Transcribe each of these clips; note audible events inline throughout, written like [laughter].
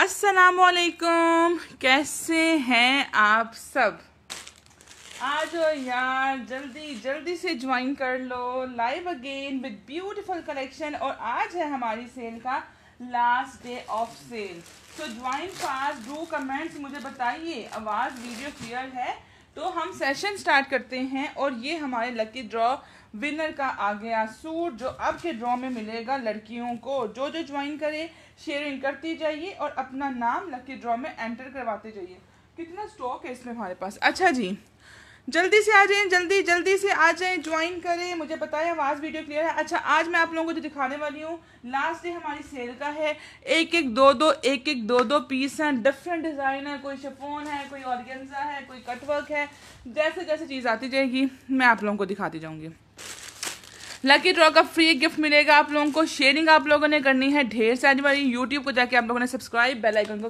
असलकुम कैसे हैं आप सब आ जाओ यार जल्दी जल्दी से ज्वाइन कर लो live again with beautiful collection और आज है हमारी सेल का लास्ट डे ऑफ सेल तो ज्वाइन फास्ट डू कमेंट्स मुझे बताइए आवाज़ वीडियो क्लियर है तो हम सेशन स्टार्ट करते हैं और ये हमारे लकी ड्रॉ विनर का आ गया सूट जो अब के ड्रॉ में मिलेगा लड़कियों को जो जो ज्वाइन करे शेयरिंग करती जाइए और अपना नाम लकी ड्रॉ में एंटर करवाते जाइए कितना स्टॉक है इसमें हमारे पास अच्छा जी जल्दी से आ जाए जल्दी जल्दी से आ जाए ज्वाइन करें मुझे पता है आवाज़ वीडियो क्लियर है अच्छा आज मैं आप लोगों को जो दिखाने वाली हूँ लास्ट डे हमारी सेल का है एक एक दो दो एक एक दो दो पीस हैं डिफरेंट डिज़ाइन है कोई शफोन है कोई ऑर्गेन्जा है कोई कटवर्क है जैसे जैसे चीज़ आती जाएगी मैं आप लोगों को दिखाती जाऊँगी लकी ड्रॉ का फ्री गिफ्ट मिलेगा आप लोगों को शेयरिंग आप लोगों ने करनी है ढेर सारी वाली यूट्यूब को जाके आप लोगों ने सब्सक्राइब बेलाइकन को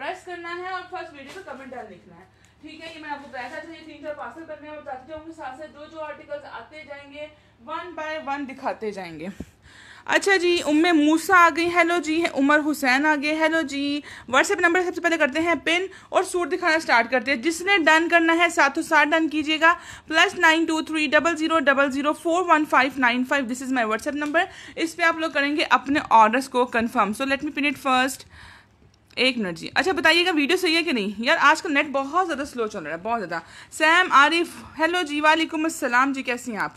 प्रेस करना है और फर्स्ट वीडियो को कमेंट डाल लिखना है ठीक है ये मैं आपको बताया था ये तीन चार पार्सल करने में बताती जाऊँगी साथ साथ जो जो आर्टिकल्स आते जाएंगे वन बाय वन दिखाते जाएंगे अच्छा जी उम्मे मूसा आ गई हेलो जी उमर हुसैन आ गए हेलो जी व्हाट्सएप नंबर सबसे पहले करते हैं पिन और सूट दिखाना स्टार्ट करते हैं जिसने डन करना है साथों साथ डन कीजिएगा plus nine two three double zero double zero four one five nine five this is my WhatsApp number इस पर आप लोग करेंगे अपने ऑर्डर्स को confirm so let me pin it first एक मिनट जी अच्छा बताइएगा वीडियो सही है कि नहीं यार आज का नेट बहुत ज़्यादा स्लो चल रहा है बहुत ज़्यादा सैम आरिफ हेलो जी वालेकुम असलम जी कैसी हैं आप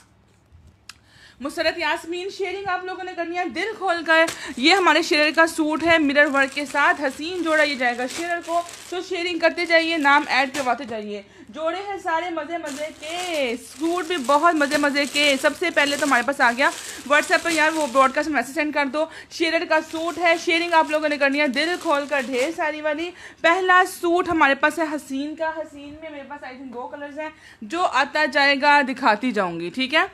मुसरत यासमीन शेयरिंग आप लोगों ने करनी है दिल खोल कर ये हमारे शेयर का सूट है मिरर वर्क के साथ हसीन जोड़ा ये जाएगा शेयर को तो शेयरिंग करते जाइए नाम ऐड करवाते जाइए जोड़े हैं सारे मज़े मज़े के सूट भी बहुत मज़े मज़े के सबसे पहले तो हमारे पास आ गया व्हाट्सएप पर यार वो ब्रॉडकास्ट मैसेज सेंड कर दो शेयर का सूट है शेयरिंग आप लोगों ने करनी है दिल खोल कर ढेर सारी वाली पहला सूट हमारे पास है हसीन का हसीन में मेरे पास आई थिंक दो कलर्स हैं जो आता जाएगा दिखाती जाऊँगी ठीक है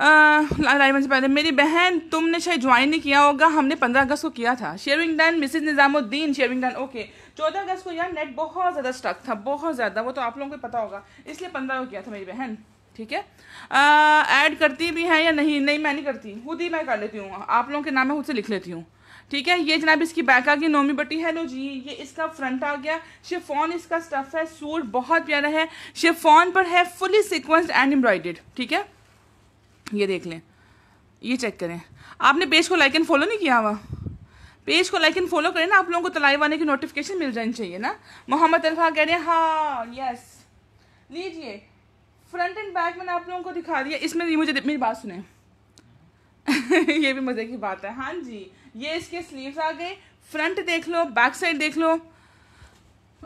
लाइमन से पहले मेरी बहन तुमने शायद ज्वाइन नहीं किया होगा हमने पंद्रह अगस्त को किया था shaving done Mrs Nizamuddin shaving done okay चौदह अगस्त को यार नेट बहुत ज़्यादा स्टक था बहुत ज़्यादा वो तो आप लोगों को पता होगा इसलिए पंद्रह को किया था मेरी बहन ठीक है ऐड करती भी हैं या नहीं नहीं मैं नहीं करती खुद ही मैं कर लेती हूँ आप लोगों के नाम मैं खुद से लिख लेती हूँ ठीक है ये जनाब इसकी बैक आ गई नोमी बट्टी है लो जी ये इसका फ्रंट आ गया शिफॉन इसका स्टफ है सूट बहुत प्यारा है शिफॉन पर है फुली सिक्वेंस एंड एम्ब्रॉयडेड ठीक है ये देख लें ये चेक करें आपने पेज को लाइक एंड फॉलो नहीं किया हुआ पेज को लाइक एंड फॉलो करें ना आप लोगों को तलाई तो वाने की नोटिफिकेशन मिल जानी चाहिए ना मोहम्मद अल्फा कह रहे हैं हाँ यस लीजिए फ्रंट एंड बैक मैंने आप लोगों को दिखा दिया इसमें मुझे मेरी बात सुने [laughs] ये भी मज़े की बात है हाँ जी ये इसके स्लीव्स आ गए फ्रंट देख लो बैक साइड देख लो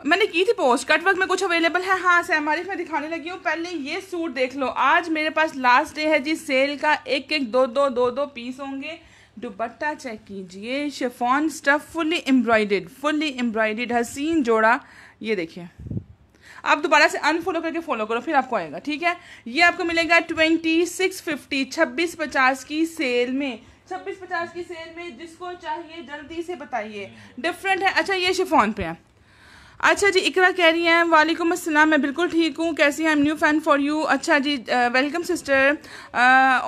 मैंने की थी पोस्ट कट वर्क में कुछ अवेलेबल है हाँ सैमारिफ में दिखाने लगी हूँ पहले ये सूट देख लो आज मेरे पास लास्ट डे है जी सेल का एक एक दो दो दो दो पीस होंगे दुपट्टा चेक कीजिए chiffon stuff fully embroidered fully embroidered हसीन जोड़ा ये देखिए आप दोबारा से अनफॉलो करके फॉलो करो फिर आपको आएगा ठीक है ये आपको मिलेगा ट्वेंटी सिक्स फिफ्टी छब्बीस पचास की सेल में छब्बीस पचास की सेल में जिसको चाहिए जल्दी से बताइए डिफरेंट है अच्छा ये शिफॉन पे है अच्छा जी इकरा कह रही हैं वालेकुम अस्सलाम मैं बिल्कुल ठीक हूँ कैसी हैं am new fan for you अच्छा जी welcome sister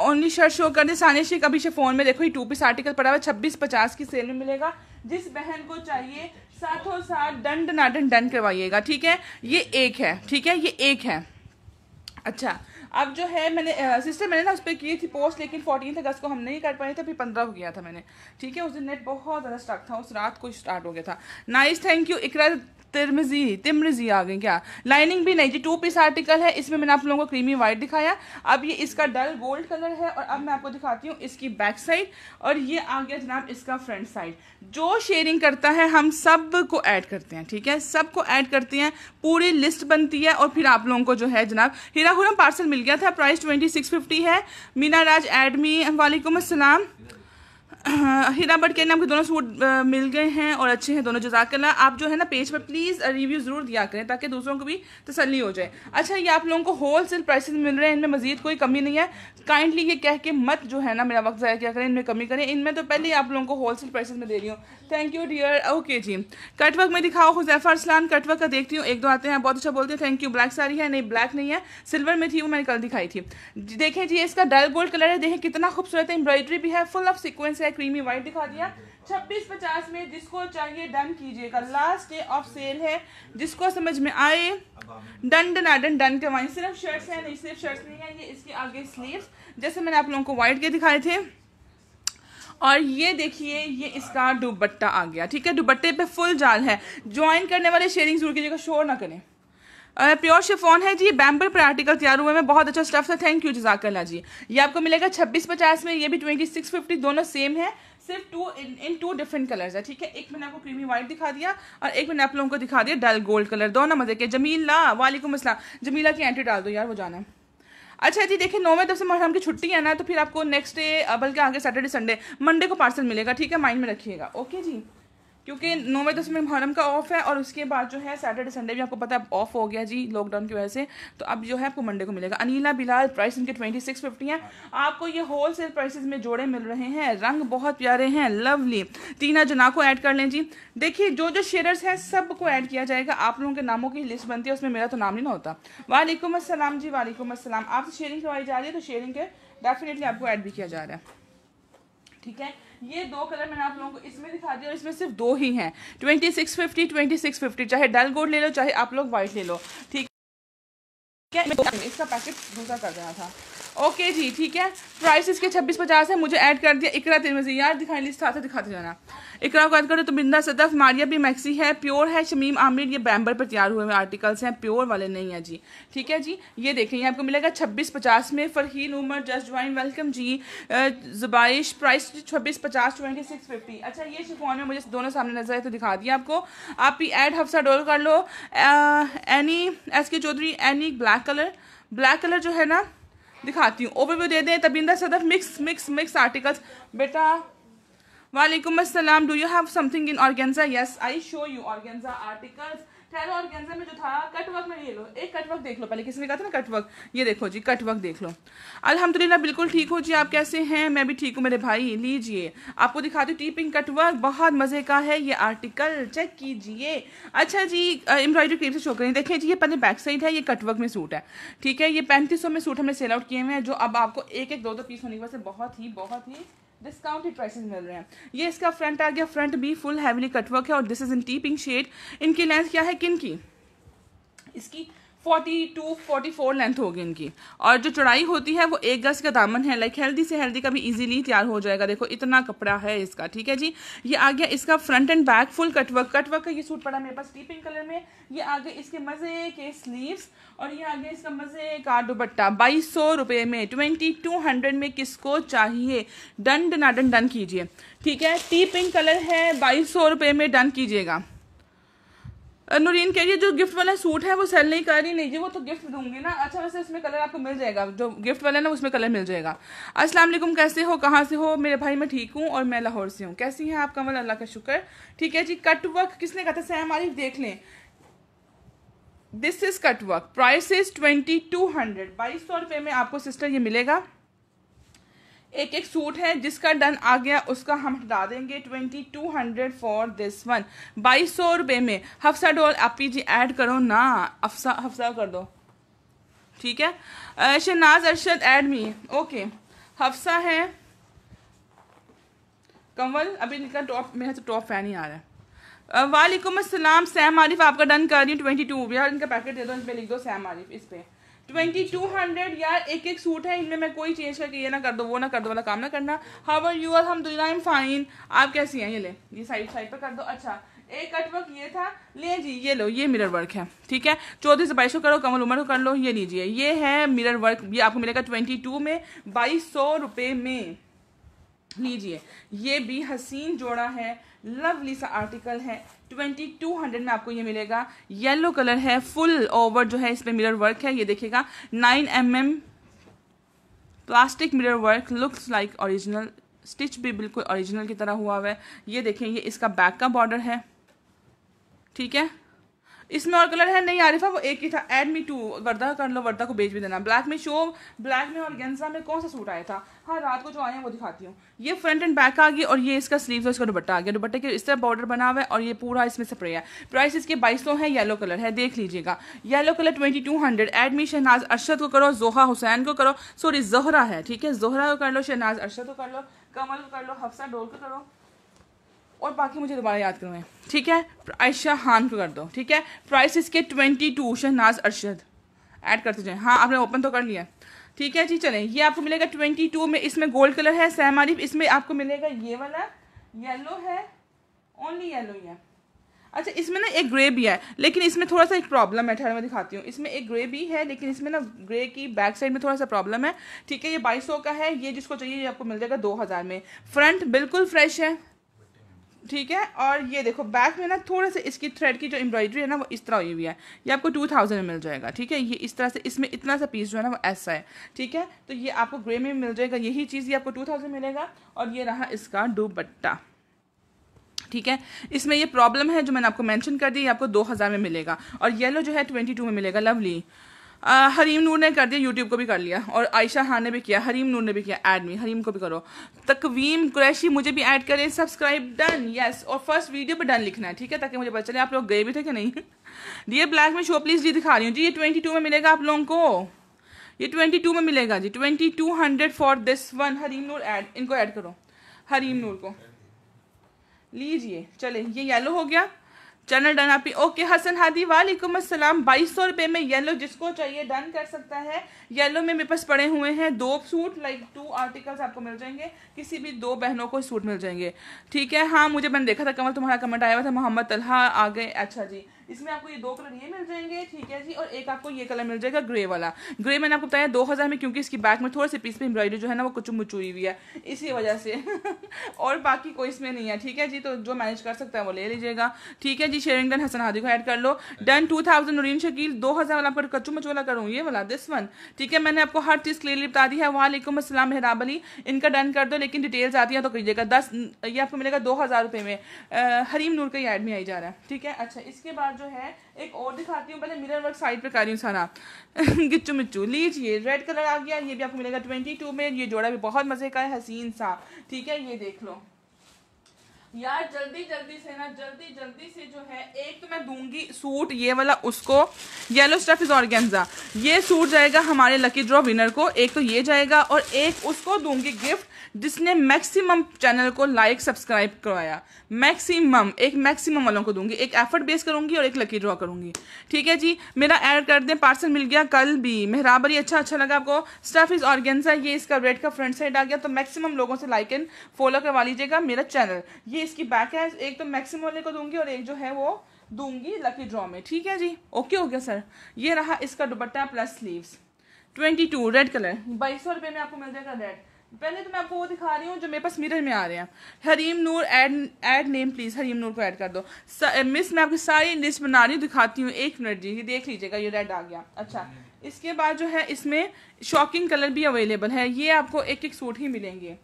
only shirt show कर दे सानिया शेख अभी फ़ोन में देखो ये टू पीस आर्टिकल पड़ा हुआ छब्बीस पचास की सेल में मिलेगा जिस बहन को चाहिए साथों साथ दंड नाडन डन करवाइएगा ठीक है ये एक है ठीक है ये एक है अच्छा अब जो है मैंने सिस्टर मैंने ना उस पर की थी पोस्ट लेकिन फोर्टीन अगस्त को हम नहीं कर पाए थे अभी पंद्रह हो गया था मैंने ठीक है उस दिन नेट बहुत ज़्यादा स्टार्ट था उस रात को स्टार्ट हो गया था nice thank you Iqra Tirmazi Timarzi आ गई क्या लाइनिंग भी नहीं जी टू पीस आर्टिकल है इसमें मैंने आप लोगों को क्रीमी वाइट दिखाया अब ये इसका डल गोल्ड कलर है और अब मैं आपको दिखाती हूँ इसकी बैक साइड और ये आ गया जनाब इसका फ्रंट साइड जो शेयरिंग करता है हम सब को ऐड करते हैं ठीक है सबको ऐड करते हैं पूरी लिस्ट बनती है और फिर आप लोगों को जो है जनाब हीरा पार्सल मिल गया था प्राइस ट्वेंटी सिक्स फिफ्टी है मीना राज एडमी वालेकुम असलम हीरा भट्ट के नाम के दोनों सूट मिल गए हैं और अच्छे हैं दोनों जजाकला आप जो है ना पेज पर प्लीज़ रिव्यू ज़रूर दिया करें ताकि दूसरों को भी तसली हो जाए अच्छा ये आप लोगों को होल सेल प्राइस मिल रहे हैं इनमें मजीद कोई कमी नहीं है काइंडली ये कह के मत जो है ना मेरा वक्त ज़ाया किया करें इनमें कमी करें इनमें तो पहले ही आप लोगों को होल सेल प्राइस में दे रही हूँ थैंक यू डियर ओके जी कटवर्क में दिखाओ हुजैफा अरसलान कटवर्क का देखती हूँ एक दो आते हैं बहुत अच्छा बोलते हैं थैंक यू ब्लैक सारी है नहीं ब्लैक नहीं है सिल्वर में थी वो मैंने कल दिखाई थी देखें जी इसका डल गोल्ड कलर है देखें कितना खूबसूरत है एम्ब्रॉयडरी भी है फुल ऑफ सिक्वेंस है क्रीमी वाइट दिखा दिया छब्बीस पचास में जिसको चाहिए डन कीजिएगा लास्ट डे ऑफ सेल है जिसको समझ में आए done done done done wine सिर्फ शर्ट्स हैं नहीं सिर्फ शर्ट्स नहीं है ये इसके आगे स्लीव्स जैसे मैंने आप लोगों को वाइट के दिखाए थे और ये देखिए ये इसका दुबट्टा आ गया ठीक है दुबट्टे पे फुल जाल है ज्वाइन करने वाले शेयरिंग जरूर कीजिएगा शोर ना करें प्योर शिफोन है जी बैम्बर पर आर्टिकल तैयार हुए हैं बहुत अच्छा स्टफ था थैंक यू जजाकला जी ये आपको मिलेगा छब्बीस पचास में ये भी ट्वेंटी सिक्स फिफ्टी दोनों सेम है सिर्फ two in two different colours है ठीक है एक मैंने आपको क्रीमी वाइट दिखा दिया और एक मैंने आप लोगों को दिखा दिया डल गोल्ड कलर दोनों मजे के जमीला वालेकुम असलम जमीला की एंट्री डाल दो यार वो जाना है अच्छा जी देखिए नौवें दस मोहरम की छुट्टी है ना तो फिर आपको नेक्स्ट डे बल्कि आगे सैटरडे संडे मंडे को पार्सल मिलेगा ठीक है माइंड में रखिएगा ओके जी क्योंकि नौवे में मुहरम का ऑफ है और उसके बाद जो है सैटरडे संडे भी आपको पता है ऑफ हो गया जी लॉकडाउन की वजह से तो अब जो है आपको मंडे को मिलेगा अनिला बिलाल प्राइस इनके ट्वेंटी सिक्स फिफ्टी है आपको ये होल सेल प्राइसेज में जोड़े मिल रहे हैं रंग बहुत प्यारे हैं लवली तीन जना को ऐड कर लें जी देखिए जो जो शेयर हैं सबको ऐड किया जाएगा आप लोगों के नामों की लिस्ट बनती है उसमें मेरा तो नाम नहीं ना होता वालेकुम असलम जी वालेकुम असलम आपसे शेयरिंग करवाई जा रही है तो शेयरिंग के डेफिनेटली आपको ऐड भी किया जा रहा है ठीक है ये दो कलर मैंने आप लोगों को इसमें दिखा दिया और इसमें सिर्फ दो ही हैं twenty six fifty twenty six fifty चाहे डल गोल्ड ले लो चाहे आप लोग व्हाइट ले लो ठीक है इसका पैकेट दूसरा कर रहा था ओके जी ठीक है प्राइस इसके छब्बीस पचास है मुझे ऐड कर दिया इकरा तिरमिजी यार दिखाई लिस्ट साथ दिखाते जाना इकरा को ऐड करो तो बिंदा सदफ मारिया भी मैक्सी है प्योर है शमीम आमिर ये बैम्बर पर तैयार हुए हुए आर्टिकल्स हैं प्योर वाले नहीं है जी ठीक है जी ये देखें आपको मिलेगा छब्बीस पचास में Farheen Umar just join welcome जी जुबाइश प्राइस छब्बीस पचास ट्वेंटी सिक्स फिफ्टी अच्छा ये शिफोन में मुझे दोनों सामने नजर आए तो दिखा दिया आपको आप ही एड हफ्सा डोल कर लो Annie S K Chaudhary any black colour black colour जो है ना दिखाती हूँ ओवरव्यू दे दें Tabinda Sadaf mix mix mix articles बेटा वालेकुम अस्सलाम do you have something in organza yes I show you organza articles खैर ऑर्गेन्जा में जो था में ये लो एक देख लो पहले किसी ने कहा था ना ये देखो जी देख लो अल्हम्दुलिल्लाह बिल्कुल ठीक हो जी आप कैसे हैं मैं भी ठीक हूँ मेरे भाई लीजिए आपको दिखाती हूँ टीपिंग कटवर्क बहुत मज़े का है ये आर्टिकल चेक कीजिए अच्छा जी एम्ब्रॉयडरी क्रीम से शो करें देखें जी ये पहले बैक साइड है ये कटवर्क में सूट है ठीक है ये पैंतीस में सूट हमने सेल आउट किए हुए हैं जो अब आपको एक एक दो दो पीस होने की वजह से बहुत ही बहुत ही डिस्काउंटेड प्राइसेस मिल रहे हैं ये इसका फ्रंट आ गया फ्रंट भी फुल हैवीली कटवर्क है और this is in tipping shade इनकी लेंथ क्या है किन की इसकी forty two forty four length होगी इनकी और जो चौड़ाई होती है वो एक गज का दामन है लाइक हेल्दी से हेल्दी का भी इजीली तैयार हो जाएगा देखो इतना कपड़ा है इसका ठीक है जी ये आ गया इसका front and back full cutwork cutwork का ये सूट पड़ा मेरे पास डीप पिंक कलर में ये आ गया इसके मज़े के स्लीव्स और ये आ गया इसका मज़े का दुपट्टा बाईस सौ रुपये में ट्वेंटी टू हंड्रेड में किसको चाहिए डन डनाडन डन कीजिए ठीक है टी पिंक कलर है बाईस सौ रुपये में डन कीजिएगा नूरीन कह रही है जो गिफ्ट वाला सूट है वो सेल नहीं कर रही नहीं जी वो तो गिफ्ट दूंगी ना अच्छा वैसे इसमें कलर आपको मिल जाएगा जो गिफ्ट वाला है ना उसमें कलर मिल जाएगा अस्सलाम वालेकुम कैसे हो कहाँ से हो मेरे भाई मैं ठीक हूँ और मैं लाहौर से हूँ कैसी हैं आप कमल अल्लाह का शुक्र ठीक है जी कट वर्क किसने कहा था सैम आरिफ देख लें this is cut work price is twenty two hundred बाईस सौ रुपये में आपको सिस्टर ये मिलेगा एक एक सूट है जिसका डन आ गया उसका हम हटा देंगे twenty two hundred for this one बाईस सौ रुपये में हफ्सा डॉल अपी जी ऐड करो ना हफ्सा हफ्सा कर दो ठीक है Shahnaz Arshad add me okay Hafsa है कंवल अभी निकल टॉप मेरा से टॉप फैन ही आ रहा है वालेकुम अस्सलाम सैम आरिफ आपका डन कर रही हूँ ट्वेंटी टू यार इनका पैकेट दे दो इन पर लिख दो सैम आरिफ इस पर ट्वेंटी टू हंड्रेड यार एक एक सूट है इनमें मैं कोई चेंज करके ये ना कर दो वो ना कर दो वाला काम ना करना आर यू आर हम दुनिया एम फाइन आप कैसी हैं ये ले ये साइड साइड पर कर दो अच्छा एक कटवर्क ये था ले जी ये लो ये मिरर वर्क है ठीक है चौधरी से बाईस को करो कमल उमर को कर लो ये लीजिए ये है मिरर वर्क ये आपको मिलेगा ट्वेंटी टू में बाईस सौ रुपये में लीजिए ये भी हसीन जोड़ा है लवली सा आर्टिकल है ट्वेंटी टू हंड्रेड में आपको ये मिलेगा येलो कलर है फुल ओवर जो है इसमें मिरर वर्क है ये देखिएगा nine M M plastic mirror work looks like original stitch भी बिल्कुल ओरिजिनल की तरह हुआ हुआ है ये देखें ये इसका बैक का बॉर्डर है ठीक है इसमें और कलर है नहीं आरिफा वो एक ही था एड मी टू वर्दा कर लो वर्दा को बेच भी देना ब्लैक में शो ब्लैक में और गेंजा में कौन सा सूट आया था हाँ रात को जो आया वो दिखाती हूँ ये फ्रंट एंड बैक आ गई और ये इसका स्लीव इसका दुपट्टा आ गया दुपट्टे के इस तरह बॉर्डर बना हुआ है और ये पूरा इसमें स्प्रे है प्राइस इसके बाईस सौ है येलो कलर है देख लीजिएगा yellow colour twenty two hundred add me Shahnaz Arshad को करो जोहा हुसैन को करो सॉरी जोहरा है ठीक है जोहरा को कर लो शहनाज अरशद को कर लो कमल को कर लो हफ्सा डोल को करो और बाकी मुझे दोबारा याद करवाएं ठीक है आयशा खान को कर दो ठीक है प्राइस इसके twenty two Shahnaz Arshad add करते जाएँ हाँ आपने ओपन तो कर लिया ठीक है जी चलें ये आपको मिलेगा ट्वेंटी टू में इसमें गोल्ड कलर है सैम आरिफ इसमें आपको मिलेगा ये वाला येलो है ओनली येलो है अच्छा इसमें ना एक ग्रे भी है लेकिन इसमें थोड़ा सा एक प्रॉब्लम है ठहर मैं दिखाती हूँ इसमें एक ग्रे भी है लेकिन इसमें ना ग्रे की बैक साइड में थोड़ा सा प्रॉब्लम है ठीक है ये बाईस का है ये जिसको चाहिए ये आपको मिल जाएगा दो हज़ार में फ्रंट बिल्कुल फ्रेश है ठीक है और ये देखो बैक में ना थोड़े से इसकी थ्रेड की जो एम्ब्रॉयडरी है ना वो इस तरह हुई हुई है ये आपको टू थाउजेंड में मिल जाएगा ठीक है ये इस तरह से इसमें इतना सा पीस जो है ना वो ऐसा है ठीक है तो ये आपको ग्रे में मिल जाएगा यही चीज़ ये आपको टू थाउजेंड मिलेगा और ये रहा इसका दुपट्टा ठीक है इसमें ये प्रॉब्लम है जो मैंने आपको मैंशन कर दी ये आपको दो में मिलेगा और येलो जो है ट्वेंटी में मिलेगा लवली आ, हरीम नूर ने कर दिया यूट्यूब को भी कर लिया और आयशा खान ने भी किया हरीम नूर ने भी किया ऐड में हरीम को भी करो तकवीम कुरैशी मुझे भी ऐड करें सब्सक्राइब डन यस और फर्स्ट वीडियो भी डन लिखना है ठीक है ताकि मुझे पता चले आप लोग गए भी थे कि नहीं डी [laughs] ब्लैक में शो प्लीज जी दिखा रही हूँ जी ये ट्वेंटी में मिलेगा आप लोगों को ये ट्वेंटी टू में मिलेगा जी twenty two hundred for this one Hareem Noor add इनको ऐड करो हरीम नूर को लीजिए चले ये येलो हो गया चनल डन आप ओके हसन हादी वालेकुम असलम बाईस सौ रुपये में येलो जिसको चाहिए डन कर सकता है येलो में मेरे पास पड़े हुए हैं दो सूट लाइक टू आर्टिकल्स आपको मिल जाएंगे किसी भी दो बहनों को सूट मिल जाएंगे ठीक है हाँ मुझे मैंने देखा था कमल तुम्हारा कमेंट आया हुआ था मोहम्मद तलहा आ गए अच्छा जी इसमें आपको ये दो कलर ये मिल जाएंगे ठीक है जी और एक आपको ये कलर मिल जाएगा ग्रे वाला ग्रे मैंने आपको बताया दो हज़ार में क्योंकि इसकी बैक में थोड़े से पीस में एम्ब्रॉयडरी जो है ना वो कुछ मुचुई हुई है इसी वजह से [laughs] और बाकी कोई इसमें नहीं है ठीक है जी तो जो मैनेज कर सकता है वो ले लीजिएगा ठीक है जी डन हसन हादी को ऐड कर लो done two thousand Nareen Shakeel दो हज़ार वाला पर कच्चू मचोला वाला करूँ ये वाला दिस वन ठीक है मैंने आपको हर चीज़ क्लियरली बता दी है वालेकुम असलम मेहराब अली इनका डन कर दो लेकिन डिटेल्स आती हैं तो कीजिएगा दस ये आपको मिलेगा दो हज़ार रुपये में हरीम नूर का ये एड में आई जा रहा है ठीक है अच्छा इसके बाद जो है एक और दिखाती हूँ पहले मिरर वर्क साइड पे कर रही हूँ सारा [laughs] गिच्चू मिच्चू लीजिए रेड कलर आ गया ये भी आपको मिलेगा ट्वेंटी टू में ये जोड़ा भी बहुत मज़े का है हसीन सा ठीक है ये देख लो यार जल्दी जल्दी से ना जल्दी जल्दी से जो है एक तो मैं दूंगी सूट ये वाला उसको येलो स्टफ इज ऑर्गेन्जा ये सूट जाएगा हमारे लकी ड्रॉ विनर को एक तो ये जाएगा और एक उसको दूंगी गिफ्ट जिसने मैक्सिमम चैनल को लाइक सब्सक्राइब करवाया मैक्सिमम एक मैक्सिमम वालों को दूंगी एक एफर्ट बेस करूंगी और एक लकी ड्रॉ करूंगी ठीक है जी मेरा ऐड कर दें पार्सल मिल गया कल भी मेहराबरी अच्छा अच्छा लगा आपको स्टफ इज ऑर्गेन्जा ये इसका रेड का फ्रंट साइड आ गया तो मैक्सिमम लोगों से लाइक एंड फॉलो करवा लीजिएगा मेरा चैनल ये इसकी बैक है एक तो मैक्सिम वाले को दूंगी और एक जो है वो दूंगी लकी ड्रॉ में ठीक है जी ओके हो गया सर ये रहा इसका dupatta plus sleeves twenty two red colour बाईस सौ रुपये में आपको मिल जाएगा रेड पहले तो मैं आपको वो दिखा रही हूँ जो मेरे पास मिरर में आ रहे हैं Hareem Noor add add name please Hareem Noor को ऐड कर दो स, मिस uh, मैं आपकी सारी लिस्ट बना रही हूँ दिखाती हूँ एक मिनट जी देख लीजिएगा ये रेड आ गया अच्छा इसके बाद जो है इसमें शॉकिंग कलर भी अवेलेबल है ये आपको एक एक सूट ही मिलेंगे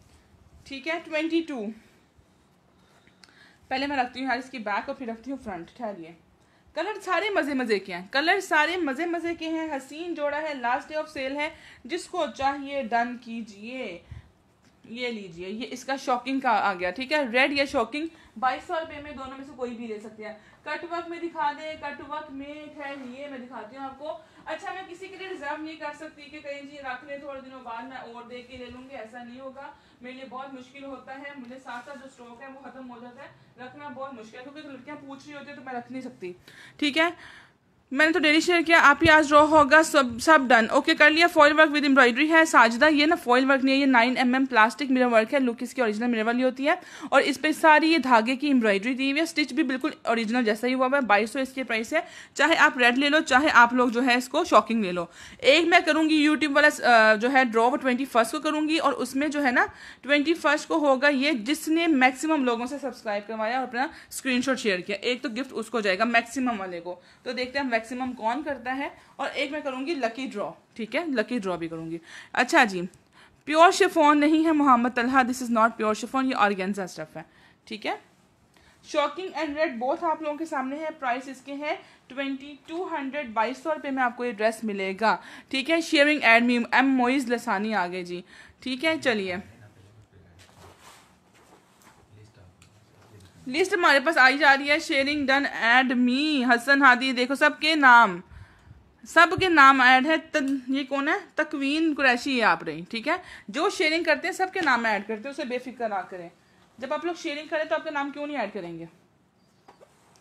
ठीक है ट्वेंटी टू पहले मैं रखती हूँ यार इसकी बैक और फिर रखती हूँ फ्रंट ठहरिए कलर सारे मज़े मज़े के हैं कलर सारे मज़े मज़े के हैं हसीन जोड़ा है लास्ट डे ऑफ सेल है जिसको चाहिए डन कीजिए ये लीजिए ये इसका शॉकिंग का आ गया ठीक है रेड या शॉकिंग बाईस सौ रुपये में दोनों में से कोई भी ले सकते हैं कट वर्क में दिखा दें कट वर्क में खैर ये मैं दिखाती हूँ आपको अच्छा मैं किसी के लिए रिजर्व नहीं कर सकती कि कहीं जी रख लें थोड़े दिनों बाद मैं और दे के ले लूँगी ऐसा नहीं होगा मेरे लिए बहुत मुश्किल होता है मुझे साथ साथ जो स्टॉक है वो ख़त्म हो जाता है रखना बहुत मुश्किल है क्योंकि लड़कियाँ पूछ रही होती है तो मैं रख नहीं सकती ठीक है मैंने तो डेली शेयर किया आप ही आज ड्रॉ होगा सब सब डन ओके कर लिया फॉइल वर्क विद एम्ब्रॉयडरी है साजदा ये ना फॉइल वर्क नहीं है ये nine M M plastic mirror work है लुक इसकी ओरिजिनल मिरर वाली होती है और इस पर सारी ये धागे की एम्ब्रॉयडरी दी हुई है स्टिच भी बिल्कुल ओरिजिनल जैसा ही हुआ है बाईस सौ इसके प्राइस है चाहे आप रेड ले लो चाहे आप लोग जो है इसको शॉकिंग ले लो एक मैं करूँगी यूट्यूब वाला जो है ड्रॉ वो ट्वेंटी को करूँगी और उसमें जो है ना ट्वेंटी को होगा ये जिसने मैक्सिमम लोगों से सब्सक्राइब करवाया और अपना स्क्रीन शेयर किया एक तो गिफ्ट उसको जाएगा मैक्सिमम वाले को तो देखते हैं मैक्सिमम कौन करता है और एक मैं करूँगी लकी ड्रॉ ठीक है लकी ड्रॉ भी करूँगी अच्छा जी प्योर शिफोन नहीं है Mohammad Talha this is not pure chiffon ये ऑर्गेन्जा स्टफ है ठीक है शॉकिंग एंड रेड बोथ आप लोगों के सामने है प्राइस इसके हैं ट्वेंटी टू हंड्रेड बाईस सौ रुपये में आपको ये ड्रेस मिलेगा ठीक है sharing add me M Moiz Lasani आ गए जी ठीक है चलिए लिस्ट हमारे पास आई जा रही है sharing done add me Hasan Hadi देखो सबके नाम सब के नाम ऐड है त, ये कौन है तकवीन कुरैशी है आप रही ठीक है जो शेयरिंग करते हैं सबके नाम ऐड करते हैं उसे बेफिक्र ना करें जब आप लोग शेयरिंग करें तो आपके नाम क्यों नहीं ऐड करेंगे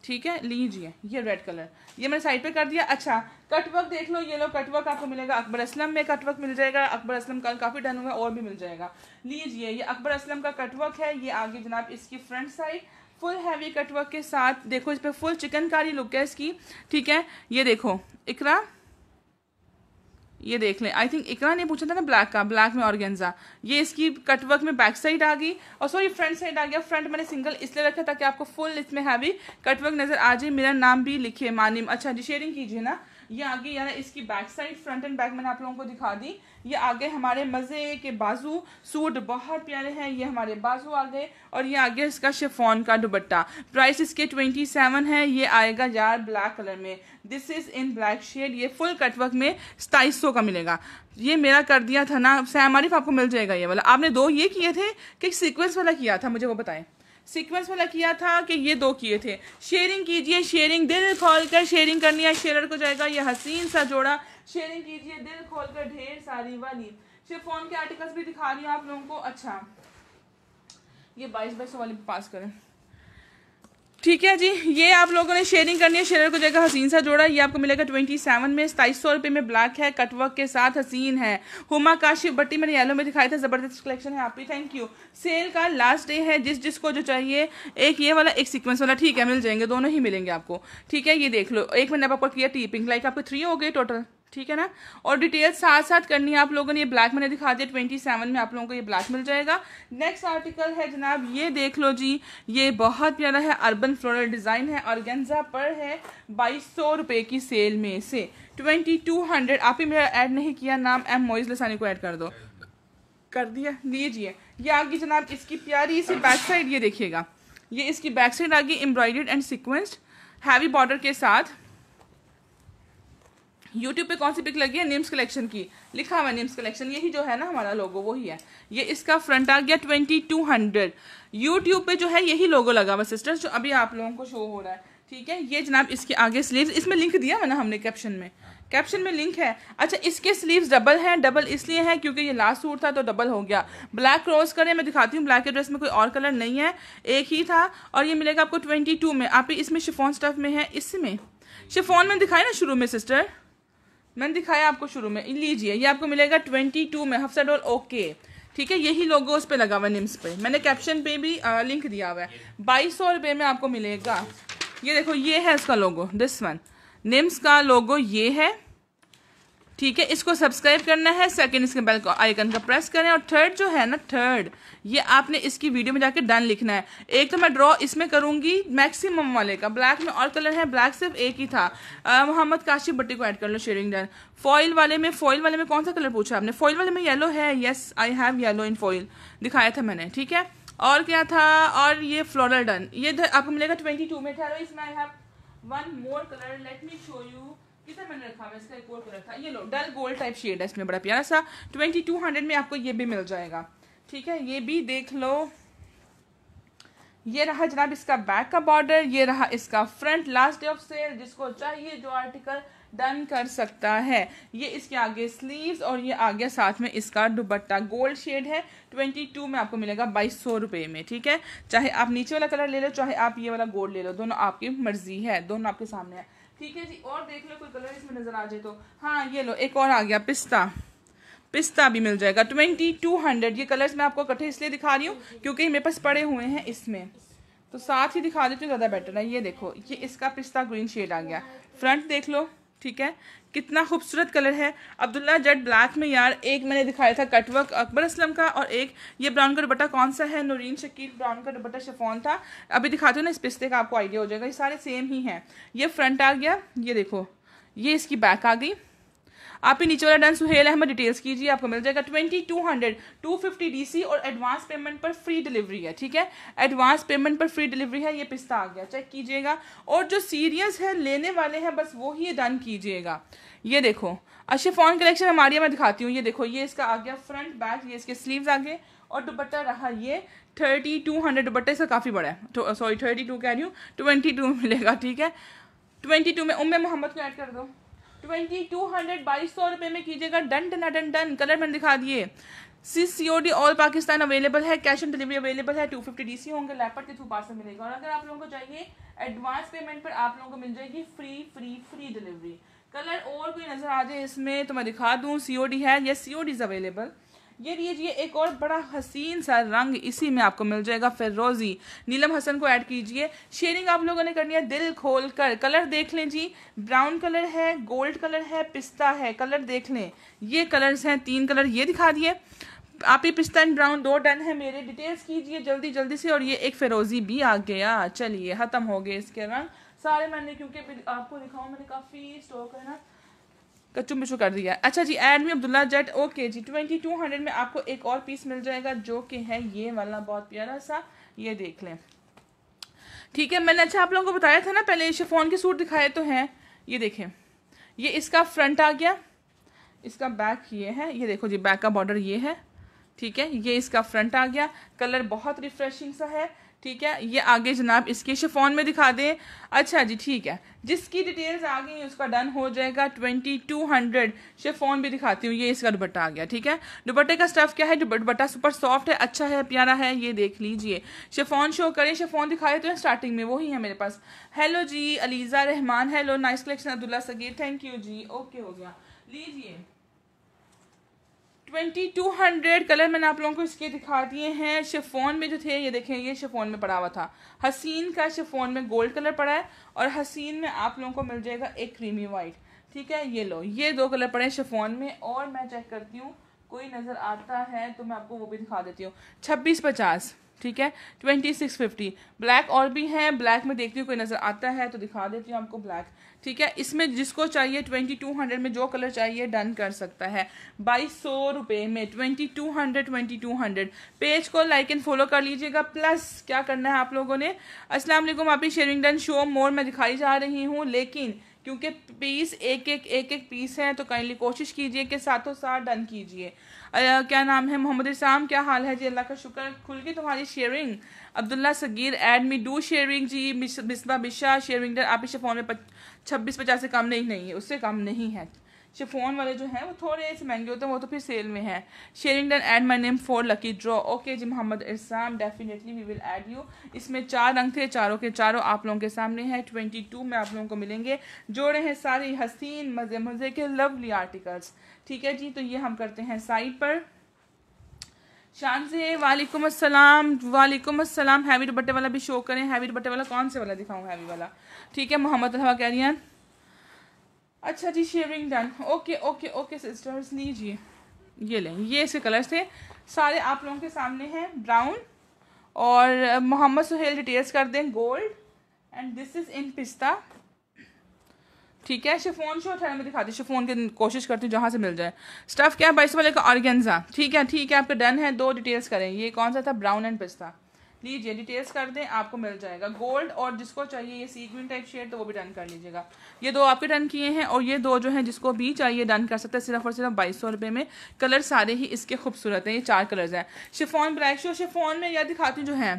ठीक है लीजिए ये रेड कलर ये मैंने साइड पे कर दिया अच्छा कटवर्क देख लो ये लो कटवर्क आपको मिलेगा अकबर असलम में कटवर्क मिल जाएगा अकबर असलम कल काफ़ी डन हुआ और भी मिल जाएगा लीजिए ये अकबर असलम का कटवर्क है ये आगे जनाब इसकी front side full heavy cutwork के साथ देखो इस पर फुल चिकनकारी लुक है इसकी ठीक है ये देखो इकरा ये देख लें आई थिंक इकरा ने पूछा था ना ब्लैक का ब्लैक में ऑर्गेंजा ये इसकी कटवर्क में बैक साइड आ गई और सॉरी फ्रंट साइड आ गया फ्रंट मैंने सिंगल इसलिए रखा ताकि आपको फुल इसमें हैवी कटवर्क नजर आ जाए मेरा नाम भी लिखिए मानिम अच्छा जी शेयरिंग कीजिए ना ये आ गई यार इसकी back side front and back मैंने आप लोगों को दिखा दी ये आ गए हमारे मज़े के बाजू सूट बहुत प्यारे हैं ये हमारे बाजू आ गए और ये आ गया इसका शेफोन का दुबट्टा प्राइस इसके ट्वेंटी सेवन है ये आएगा यार ब्लैक कलर में this is in black shade ये फुल कटवर्क में सताईस का मिलेगा ये मेरा कर दिया था ना सैमारिफ आपको मिल जाएगा ये वाला आपने दो ये किए थे कि सिक्वेंस वाला किया था मुझे वो बताएं सीक्वेंस वाला किया था कि ये दो किए थे शेयरिंग कीजिए शेयरिंग दिल खोल कर शेयरिंग करनी है शेयर को जाएगा ये हसीन सा जोड़ा शेयरिंग कीजिए दिल खोल कर ढेर सारी वाली फोन के आर्टिकल्स भी दिखा रही है आप लोगों को अच्छा ये बाईस बाईस वाली पास करें ठीक है जी ये आप लोगों ने शेयरिंग करनी है शेयर को जगह हसीन सा जोड़ा ये आपको मिलेगा ट्वेंटी सेवन में सताईस सौ रुपये में ब्लैक है कटवर्क के साथ हसीन है हुमा काशिफ बट्टी मैंने येलो में दिखाया था ज़बरदस्त कलेक्शन है आप ही थैंक यू सेल का लास्ट डे है जिस जिसको जो चाहिए एक ये वाला एक सिक्वेंस वाला ठीक है मिल जाएंगे दोनों ही मिलेंगे आपको ठीक है ये देख लो एक मैंने आपको किया टी पिंक लाइक आपके थ्री हो गए टोटल ठीक है ना और डिटेल साथ साथ करनी है आप लोगों ने ये ब्लैक मैंने दिखा दिया ट्वेंटी सेवन में आप लोगों को ये ब्लैक मिल जाएगा नेक्स्ट आर्टिकल है जनाब ये देख लो जी ये बहुत प्यारा है अर्बन फ्लोरल डिज़ाइन है और गेंजा पर है बाईस सौ रुपये की सेल में से ट्वेंटी टू हंड्रेड आप ही मेरा ऐड नहीं किया नाम एम मोइज लसानी को ऐड कर दो कर दिया लीजिए ये आगे जनाब इसकी प्यारी सी बैक साइड ये देखिएगा ये इसकी बैक साइड आ गई embroidered and sequinned heavy border के साथ यूट्यूब पे कौन सी पिक लगी है निम्स कलेक्शन की लिखा हुआ है निम्स कलेक्शन यही जो है ना हमारा लोगो वही है ये इसका फ्रंट आ गया ट्वेंटी टू हंड्रेड यूट्यूब पे जो है यही लोगो लगा हुआ सिस्टर्स जो अभी आप लोगों को शो हो रहा है ठीक है ये जनाब इसके आगे स्लीव इसमें लिंक दिया है ना हमने कैप्शन में कैप्शन में लिंक है अच्छा इसके स्लीव्स डबल हैं डबल इसलिए हैं क्योंकि ये लास्ट सूट था तो डबल हो गया ब्लैक क्रॉस करें मैं दिखाती हूँ ब्लैक के ड्रेस में कोई और कलर नहीं है एक ही था और ये मिलेगा आपको ट्वेंटी टू में आप इसमें शिफोन स्टफ में है इसमें शिफोन में दिखाए ना शुरू में सिस्टर मैंने दिखाया आपको शुरू में लीजिए ये आपको मिलेगा ट्वेंटी टू में डॉल ओके ठीक है यही लोगो उस पर लगा हुआ निम्स पे मैंने कैप्शन पे भी आ, लिंक दिया हुआ है बाईस सौ रुपये में आपको मिलेगा ये देखो ये है इसका लोगो दिस वन निम्स का लोगो ये है ठीक है इसको सब्सक्राइब करना है सेकंड इसके बेल आइकन का प्रेस करें और थर्ड जो है ना थर्ड ये आपने इसकी वीडियो में जाके डन लिखना है एक तो मैं ड्रॉ इसमें करूंगी मैक्सिमम वाले का ब्लैक में और कलर है ब्लैक सिर्फ एक ही था मोहम्मद काशिफ बट्टी को ऐड कर लो शेयरिंग डन फॉइल वाले में फॉइल वाले में कौन सा कलर पूछा आपने फॉइल वाले में येलो है yes I have yellow in foil दिखाया था मैंने ठीक है और क्या था और ये फ्लोरल डन ये आपको मिलेगा ट्वेंटी में था इसमें I have one more colour let me show you ये मैंने रखा मैं इसका और रखा ये लो डल गोल्ड टाइप शेड है इसमें बड़ा प्यारा सा ट्वेंटी टू हंड्रेड में आपको ये भी मिल जाएगा ठीक है ये भी देख लो ये रहा जनाब इसका बैक का बॉर्डर ये रहा इसका front last day of sale जिसको चाहिए जो आर्टिकल डन कर सकता है ये इसके आगे स्लीव्स और ये आगे साथ में इसका दुबट्टा गोल्ड शेड है ट्वेंटी टू में आपको मिलेगा बाईस सौ रुपये में ठीक है चाहे आप नीचे वाला कलर ले लो चाहे आप ये वाला गोल्ड ले लो दोनों आपकी मर्जी है दोनों आपके सामने है ठीक है जी और देख लो कोई कलर इसमें नज़र आ जाए तो हाँ ये लो एक और आ गया पिस्ता पिस्ता भी मिल जाएगा ट्वेंटी टू हंड्रेड ये कलर्स मैं आपको इकट्ठे इसलिए दिखा रही हूँ क्योंकि मेरे पास पड़े हुए हैं इसमें तो साथ ही दिखा देती हूँ ज़्यादा बेटर है ये देखो ये इसका पिस्ता ग्रीन शेड आ गया फ्रंट देख लो ठीक है कितना खूबसूरत कलर है अब्दुल्ला जट ब्लैक में यार एक मैंने दिखाया था कटवर्क अकबर असलम का और एक ये ब्राउन का दुबट्टा कौन सा है नूरीन शकील ब्राउन का दुबट्टा शेफोन था अभी दिखाते हो ना इस पिस्ते का आपको आइडिया हो जाएगा ये सारे सेम ही हैं ये फ्रंट आ गया ये देखो ये इसकी बैक आ गई आप ही नीचे वाला डन सुहेल अहमद डिटेल्स कीजिए आपको मिल जाएगा twenty two hundred two fifty D C और एडवांस पेमेंट पर फ्री डिलीवरी है ठीक है एडवांस पेमेंट पर फ्री डिलीवरी है ये पिस्ता आ गया चेक कीजिएगा और जो सीरियस है लेने वाले हैं बस वो ही डन कीजिएगा ये देखो अच्छे फ़ोन कलेक्शन हमारी मैं दिखाती हूँ ये देखो ये इसका आ गया फ्रंट बैक ये इसके स्लीव्स आ गए और दुपट्टा रहा ये थर्टी टू हंड्रेड दुपट्टा इसका काफ़ी बड़ा है सॉरी थर्टी टू कह रही हूँ ट्वेंटी टू मिलेगा ठीक है ट्वेंटी टू में उम्मे मोहम्मद को ऐड कर दो ट्वेंटी टू हंड्रेड बाईस सौ रुपये में कीजिएगा done done done done colour मैंने दिखा दिए C C O D all Pakistan available है कैश ऑन डिलीवरी अवेलेबल है टू फिफ्टी डी सी होंगे लैपटॉप के थ्रू पार्सल मिलेगा और अगर आप लोगों को चाहिए एडवांस पेमेंट पर आप लोगों को मिल जाएगी free free free delivery colour और कोई नज़र आ जाए इसमें तो मैं दिखा दूँ सी ओ डी है yes C O D is available ये लीजिए एक और बड़ा हसीन सा रंग इसी में आपको मिल जाएगा फिरोजी नीलम हसन को ऐड कीजिए शेडिंग आप लोगों ने करनी है दिल खोल कर कलर देख लें जी ब्राउन कलर है गोल्ड कलर है पिस्ता है कलर देख लें ये कलर्स हैं तीन कलर ये दिखा दिए आप ही पिस्ता एंड ब्राउन दो डन है मेरे डिटेल्स कीजिए जल्दी जल्दी से और ये एक फिरोजी भी आ गया चलिए ख़त्म हो गए इसके रंग सारे मैंने क्योंकि आपको दिखाऊँ मैंने काफ़ी स्टॉक है ना कच्चू मिचू कर दिया अच्छा जी एडमी अब्दुल्ला जट ओके जी ट्वेंटी टू हंड्रेड में आपको एक और पीस मिल जाएगा जो कि है ये वाला बहुत प्यारा सा ये देख लें ठीक है मैंने अच्छा आप लोगों को बताया था ना पहले शेफोन के सूट दिखाए तो हैं ये देखें ये इसका फ्रंट आ गया इसका बैक ये है ये देखो जी बैक का बॉर्डर ये है ठीक है ये इसका फ्रंट आ गया कलर बहुत रिफ्रेशिंग सा है ठीक है ये आगे जनाब इसके शिफोन में दिखा दें अच्छा जी ठीक है जिसकी डिटेल्स आ गई उसका डन हो जाएगा ट्वेंटी टू हंड्रेड शिफ़ोन भी दिखाती हूँ ये इसका दुपट्टा आ गया ठीक है दुपट्टे का स्टफ क्या है दुपट्टा सुपर सॉफ्ट है अच्छा है प्यारा है ये देख लीजिए शेफोन शो करें शिफोन दिखाए तो स्टार्टिंग में वही है मेरे पास हेलो जी Aliza Rehman hello nice collection Abdullah Sagheer thank you जी ओके हो गया लीजिए ट्वेंटी टू हंड्रेड कलर मैंने आप लोगों को इसके दिखा दिए हैं शेफोन में जो थे ये देखें ये शेफोन में पड़ा हुआ था हसीन का शेफोन में गोल्ड कलर पड़ा है और हसीन में आप लोगों को मिल जाएगा एक क्रीमी वाइट ठीक है ये लो ये दो कलर पड़े हैं शेफोन में और मैं चेक करती हूँ कोई नज़र आता है तो मैं आपको वो भी दिखा देती हूँ छब्बीस पचास ठीक है ट्वेंटी सिक्स फिफ्टी ब्लैक और भी हैं ब्लैक में देखती हूँ कोई नज़र आता है तो दिखा देती हूँ आपको ब्लैक ठीक है इसमें जिसको चाहिए ट्वेंटी टू हंड्रेड में जो कलर चाहिए डन कर सकता है बाईस सौ रुपये में twenty two hundred twenty two hundred page को लाइक एंड फॉलो कर लीजिएगा प्लस क्या करना है आप लोगों ने असलम आपकी शेयरिंग डन शो मोर में दिखाई जा रही हूँ लेकिन क्योंकि पीस एक एक एक एक पीस है तो काइंडली कोशिश कीजिए कि सातों साथ डन कीजिए क्या नाम है मोहम्मद इसम क्या हाल है जी अल्लाह का शुक्र खुल गई तुम्हारी sharing Abdullah Sagheer add me do sharing जी बिस्बा बिशा शेयरिंग डन आप इसे फोन में छब्बीस पचास से कम नहीं नहीं है उससे कम नहीं है शिफोन वाले जो हैं वो थोड़े से महंगे होते हैं वो तो फिर सेल में है done add my name for lucky draw okay जी Mohammad Islam definitely we will add you इसमें चार रंग थे चारों के चारों आप लोगों के सामने हैं ट्वेंटी टू में आप लोगों को मिलेंगे जोड़े हैं सारी हसीन मज़े मज़े के लवली आर्टिकल्स ठीक है जी तो ये हम करते हैं साइट पर शान से वालेकुम अस्सलाम वालेकुम अस्सलाम हैवी दुपट्टे वाला भी शो करें हैवी दुपट्टे वाला कौन से वाला दिखाऊं हैवी वाला ठीक है मोहम्मद हवा कैरियन अच्छा जी sharing done okay okay okay sisters लीजिए ये लें ये इसके कलर्स थे सारे आप लोगों के सामने हैं ब्राउन और मोहम्मद सुहेल डिटेल्स कर दें gold and this is in पिस्ता ठीक है शिफोन शो ठहरा मैं दिखाती हूँ शिफोन की कोशिश करती हूँ जहाँ से मिल जाए स्टफ़ क्या है बाईस वाले का ऑर्गेंजा ठीक है ठीक है आपका डन है दो डिटेल्स करें ये कौन सा था ब्राउन एंड पिस्ता प्लीज़ ये डिटेल्स कर दें आपको मिल जाएगा गोल्ड और जिसको चाहिए ये सीक्विन टाइप शेड तो वो भी डन कर लीजिएगा ये दो आपके डन किए हैं और ये दो जो हैं जिसको भी चाहिए डन कर सकते हैं सिर्फ और सिर्फ बाईस सौ रुपये में कलर सारे ही इसके खूबसूरत हैं ये चार कलर्स हैं शिफोन ब्लैक शो शिफोन में यह दिखाती जो है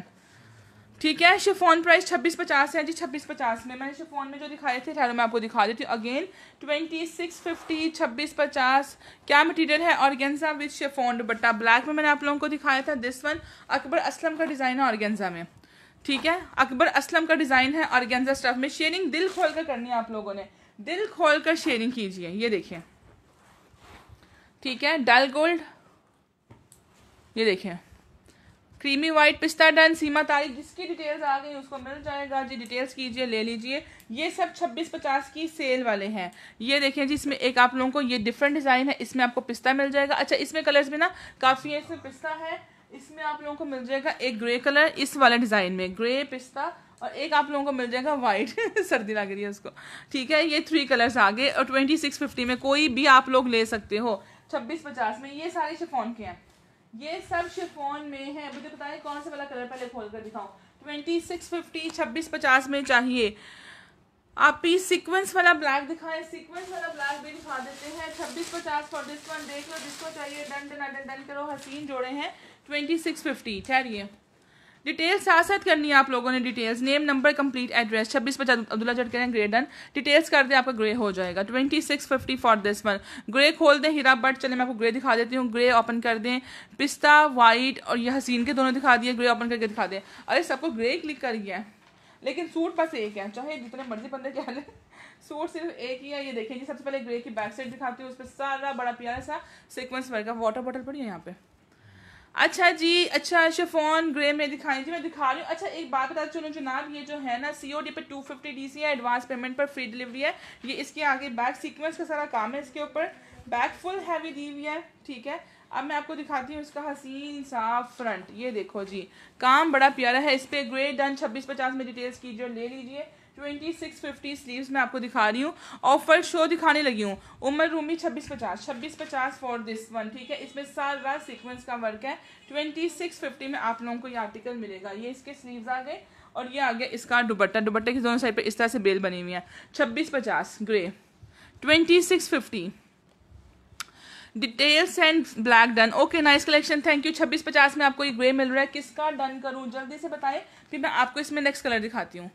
ठीक है शिफोन प्राइस छब्बीस पचास है जी छब्बीस पचास में मैंने शिफोन में जो दिखाए थे ठहरों मैं आपको दिखा देती हूँ अगेन ट्वेंटी सिक्स फिफ्टी छब्बीस पचास क्या मटेरियल है organza with chiffon dupatta black में मैंने आप लोगों को दिखाया था दिस वन अकबर असलम का डिज़ाइन है ऑर्गेन्जा में ठीक है अकबर असलम का डिज़ाइन है ऑर्गेन्जा स्टफ में शेयरिंग दिल खोल कर करनी है आप लोगों ने दिल खोल कर शेयरिंग कीजिए ये देखिए ठीक है डल गोल्ड ये देखें क्रीमी वाइट पिस्ता डन सीमा तारीख जिसकी डिटेल्स आ गई उसको मिल जाएगा जी डिटेल्स कीजिए ले लीजिए ये सब छब्बीस पचास की सेल वाले हैं ये देखें जी इसमें एक आप लोगों को ये डिफरेंट डिज़ाइन है इसमें आपको पिस्ता मिल जाएगा अच्छा इसमें कलर्स में ना काफ़ी है इसमें पिस्ता है इसमें आप लोगों को मिल जाएगा एक ग्रे कलर इस वाले डिज़ाइन में ग्रे पिस्ता और एक आप लोगों को मिल जाएगा वाइट [laughs] सर्दी लग रही है उसको ठीक है ये थ्री कलर्स आ गए और ट्वेंटी सिक्स फिफ्टी में कोई भी आप लोग ले सकते हो छब्बीस पचास में ये सारे शिफोन के हैं ये सब शिफोन में है मुझे पता कौन सा वाला कलर पहले खोल कर दिखाऊँ ट्वेंटी सिक्स फिफ्टी छब्बीस पचास में चाहिए आप पीस सीक्वेंस वाला ब्लैक दिखाएं सीक्वेंस वाला ब्लैक भी दिखा देते हैं छब्बीस पचास फॉर दिस वन देख लो जिसको चाहिए डन डन डन डन करो हसीन जोड़े हैं ट्वेंटी सिक्स फिफ्टी ठहरिए डिटेल्स साथ साथ करनी है आप लोगों ने details name number complete address छब्बीस पचास अब्दुल्ला जट करें ग्रे डन डिटेल्स कर दें आपका ग्रे हो जाएगा twenty six fifty for this one grey खोल दें हीरा बट चले मैं आपको ग्रे दिखा देती हूँ ग्रे ओपन कर दें पिस्ता वाइट और यह हसीन के दोनों दिखा दिए ग्रे ओपन करके दिखा दें अरे सबको ग्रे क्लिक कर गया लेकिन सूट बस एक है चाहे जितने मर्जी बंदे क्या लें सूट सिर्फ एक ही है ये देखेंगे सबसे पहले ग्रे की बैक साइड दिखाती हूँ उस पर सारा बड़ा प्यारा सा सिक्वेंस वर्क वाटर बॉटल पड़ी है यहाँ पे अच्छा जी अच्छा शेफोन ग्रे में दिखाई जी मैं दिखा रही हूँ अच्छा एक बात बता चलो जनाब ये जो है ना सी ओ डी पे टू फिफ्टी डी सी है एडवांस पेमेंट पर फ्री डिलीवरी है ये इसके आगे बैक सीक्वेंस का सारा काम है इसके ऊपर बैक फुल हैवी दी हुई है ठीक है अब मैं आपको दिखाती हूँ इसका हसीन साफ फ्रंट ये देखो जी काम बड़ा प्यारा है इस पर ग्रे डन छब्बीस पचास में डिटेल्स की जो ले लीजिए ट्वेंटी सिक्स फिफ्टी स्लीव्स में आपको दिखा रही हूँ ऑफर शो दिखाने लगी हूँ उमर रूमी छब्बीस पचास छब्बीस पचास फॉर दिस वन ठीक है इसमें सारा सीक्वेंस का वर्क है ट्वेंटी सिक्स फिफ्टी में आप लोगों को ये आर्टिकल मिलेगा ये इसके स्लीव्स आ गए और ये आ गया इसका दुबट्टा दुबट्टे की दोनों साइड पर इस तरह से बेल बनी हुई है छब्बीस पचास grey twenty six fifty details and black done okay nice collection thank you छब्बीस पचास में आपको ये ग्रे मिल रहा है किसका डन करूँ जल्दी से बताएं फिर मैं आपको इसमें नेक्स्ट कलर दिखाती हूँ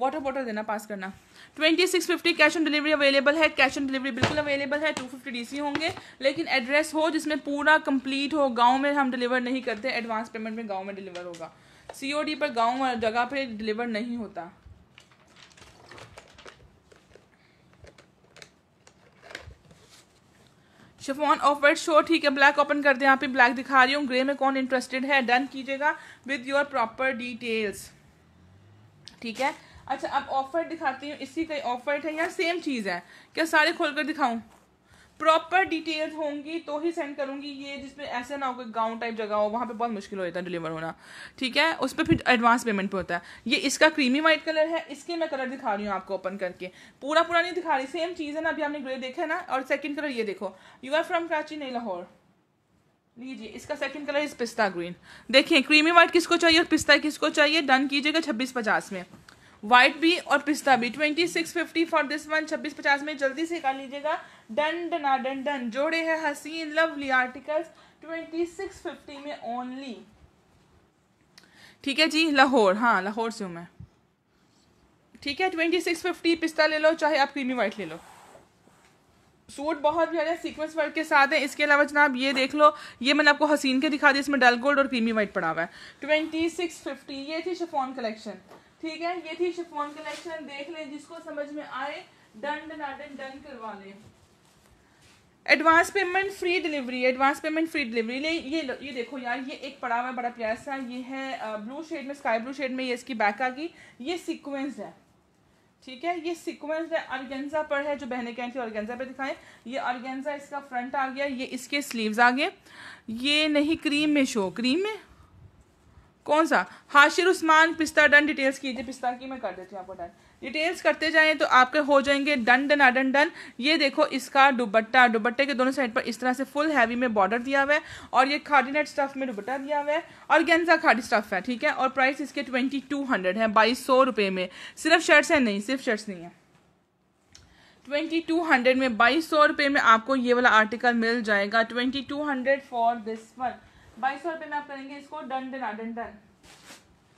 वाटर बॉटल देना पास करना twenty six fifty cash on delivery available है कैश ऑन डिलीवरी बिल्कुल अवेलेबल है टू फिफ्टी डीसी होंगे लेकिन एड्रेस हो जिसमें पूरा कंप्लीट हो गांव में हम डिलीवर नहीं करते एडवांस पेमेंट में गांव में डिलीवर होगा सी पर गांव जगह पर डिलीवर नहीं होता शिफॉन ऑफ वेट शो ठीक है ब्लैक ओपन करते हैं यहाँ पे ब्लैक दिखा रही हूँ ग्रे में कौन इंटरेस्टेड है डन कीजिएगा विद योर प्रॉपर डिटेल्स ठीक है अच्छा अब ऑफर दिखाती हूँ इसकी कई ऑफर है या सेम चीज़ है क्या सारे खोल कर दिखाऊँ प्रॉपर डिटेल्स होंगी तो ही सेंड करूँगी ये जिसमें ऐसे ना हो कोई गाँव टाइप जगह हो वहाँ पे बहुत मुश्किल हो जाता है डिलीवर होना ठीक है उस पर फिर एडवांस पेमेंट पे होता है ये इसका क्रीमी वाइट कलर है इसके मैं कलर दिखा रही हूँ आपको ओपन करके पूरा पूरा नहीं दिखा रही सेम चीज़ है ना अभी आपने ग्रे देखा है ना और सेकेंड कलर ये देखो यू आर फ्रॉम कराची नहीं लाहौर लीजिए इसका सेकंड कलर इस पिस्ता ग्रीन देखिए क्रीमी वाइट किसको चाहिए और पिस्ता किसको चाहिए डन कीजिएगा छब्बीस पचास में व्हाइट भी और पिस्ता भी twenty six fifty for this one छब्बीस पचास में जल्दी से कर लीजिएगा डन डना डन डन जोड़े हैं हसीन lovely articles twenty six fifty में ओनली ठीक है जी लाहौर हाँ लाहौर से हूँ मैं ठीक है ट्वेंटी सिक्स फिफ्टी पिस्ता ले लो चाहे आप क्रीमी वाइट ले लो सूट बहुत ज़्यादा सीक्वेंस वर्क के साथ है इसके अलावा जनाब ये देख लो ये मैंने आपको हसीन के दिखा दी इसमें डल गोल्ड और क्रीमी वाइट पड़ा हुआ है ट्वेंटी सिक्स फिफ्टी ये थी शिफोन कलेक्शन ठीक है ये थी शिफोन कलेक्शन देख लें जिसको समझ में आए डन डन करवा लें advance payment free delivery advance payment free delivery ले ये लो, ये देखो यार ये एक पड़ा हुआ है बड़ा प्यारा सा ये है ब्लू शेड में स्काई ब्लू शेड में ये इसकी बैक आ गई ये सीक्वेंस है ठीक है ये सीक्वेंस है ऑर्गेन्जा पर है जो बहने कहें थी ऑर्गेंजा पर दिखाएं ये ऑर्गेंजा इसका फ्रंट आ गया ये इसके स्लीव्स आ गए ये नहीं क्रीम में शो क्रीम में कौन सा हाशिर उस्मान पिस्ता डन डिटेल्स कीजिए पिस्ता की मैं कर देती हूँ आपको डन डिटेल्स करते जाएं तो आपके हो जाएंगे डन डन अडन डन ये देखो इसका दुबट्टा दुबट्टे के दोनों साइड पर इस तरह से फुल हैवी में बॉर्डर दिया हुआ है और ये खाडी नेट स्टफ में दुबट्टा दिया हुआ है और गेंजा खाडी स्टफ है ठीक है और प्राइस इसके ट्वेंटी टू हंड्रेड है बाईस सौ रुपये में सिर्फ शर्ट्स हैं नहीं सिर्फ शर्ट्स नहीं है ट्वेंटी टू हंड्रेड में बाईस सौ रुपये में आपको ये वाला आर्टिकल मिल जाएगा twenty two hundred for this one बाईस सौ रुपये में आप करेंगे इसको डन देना डन डन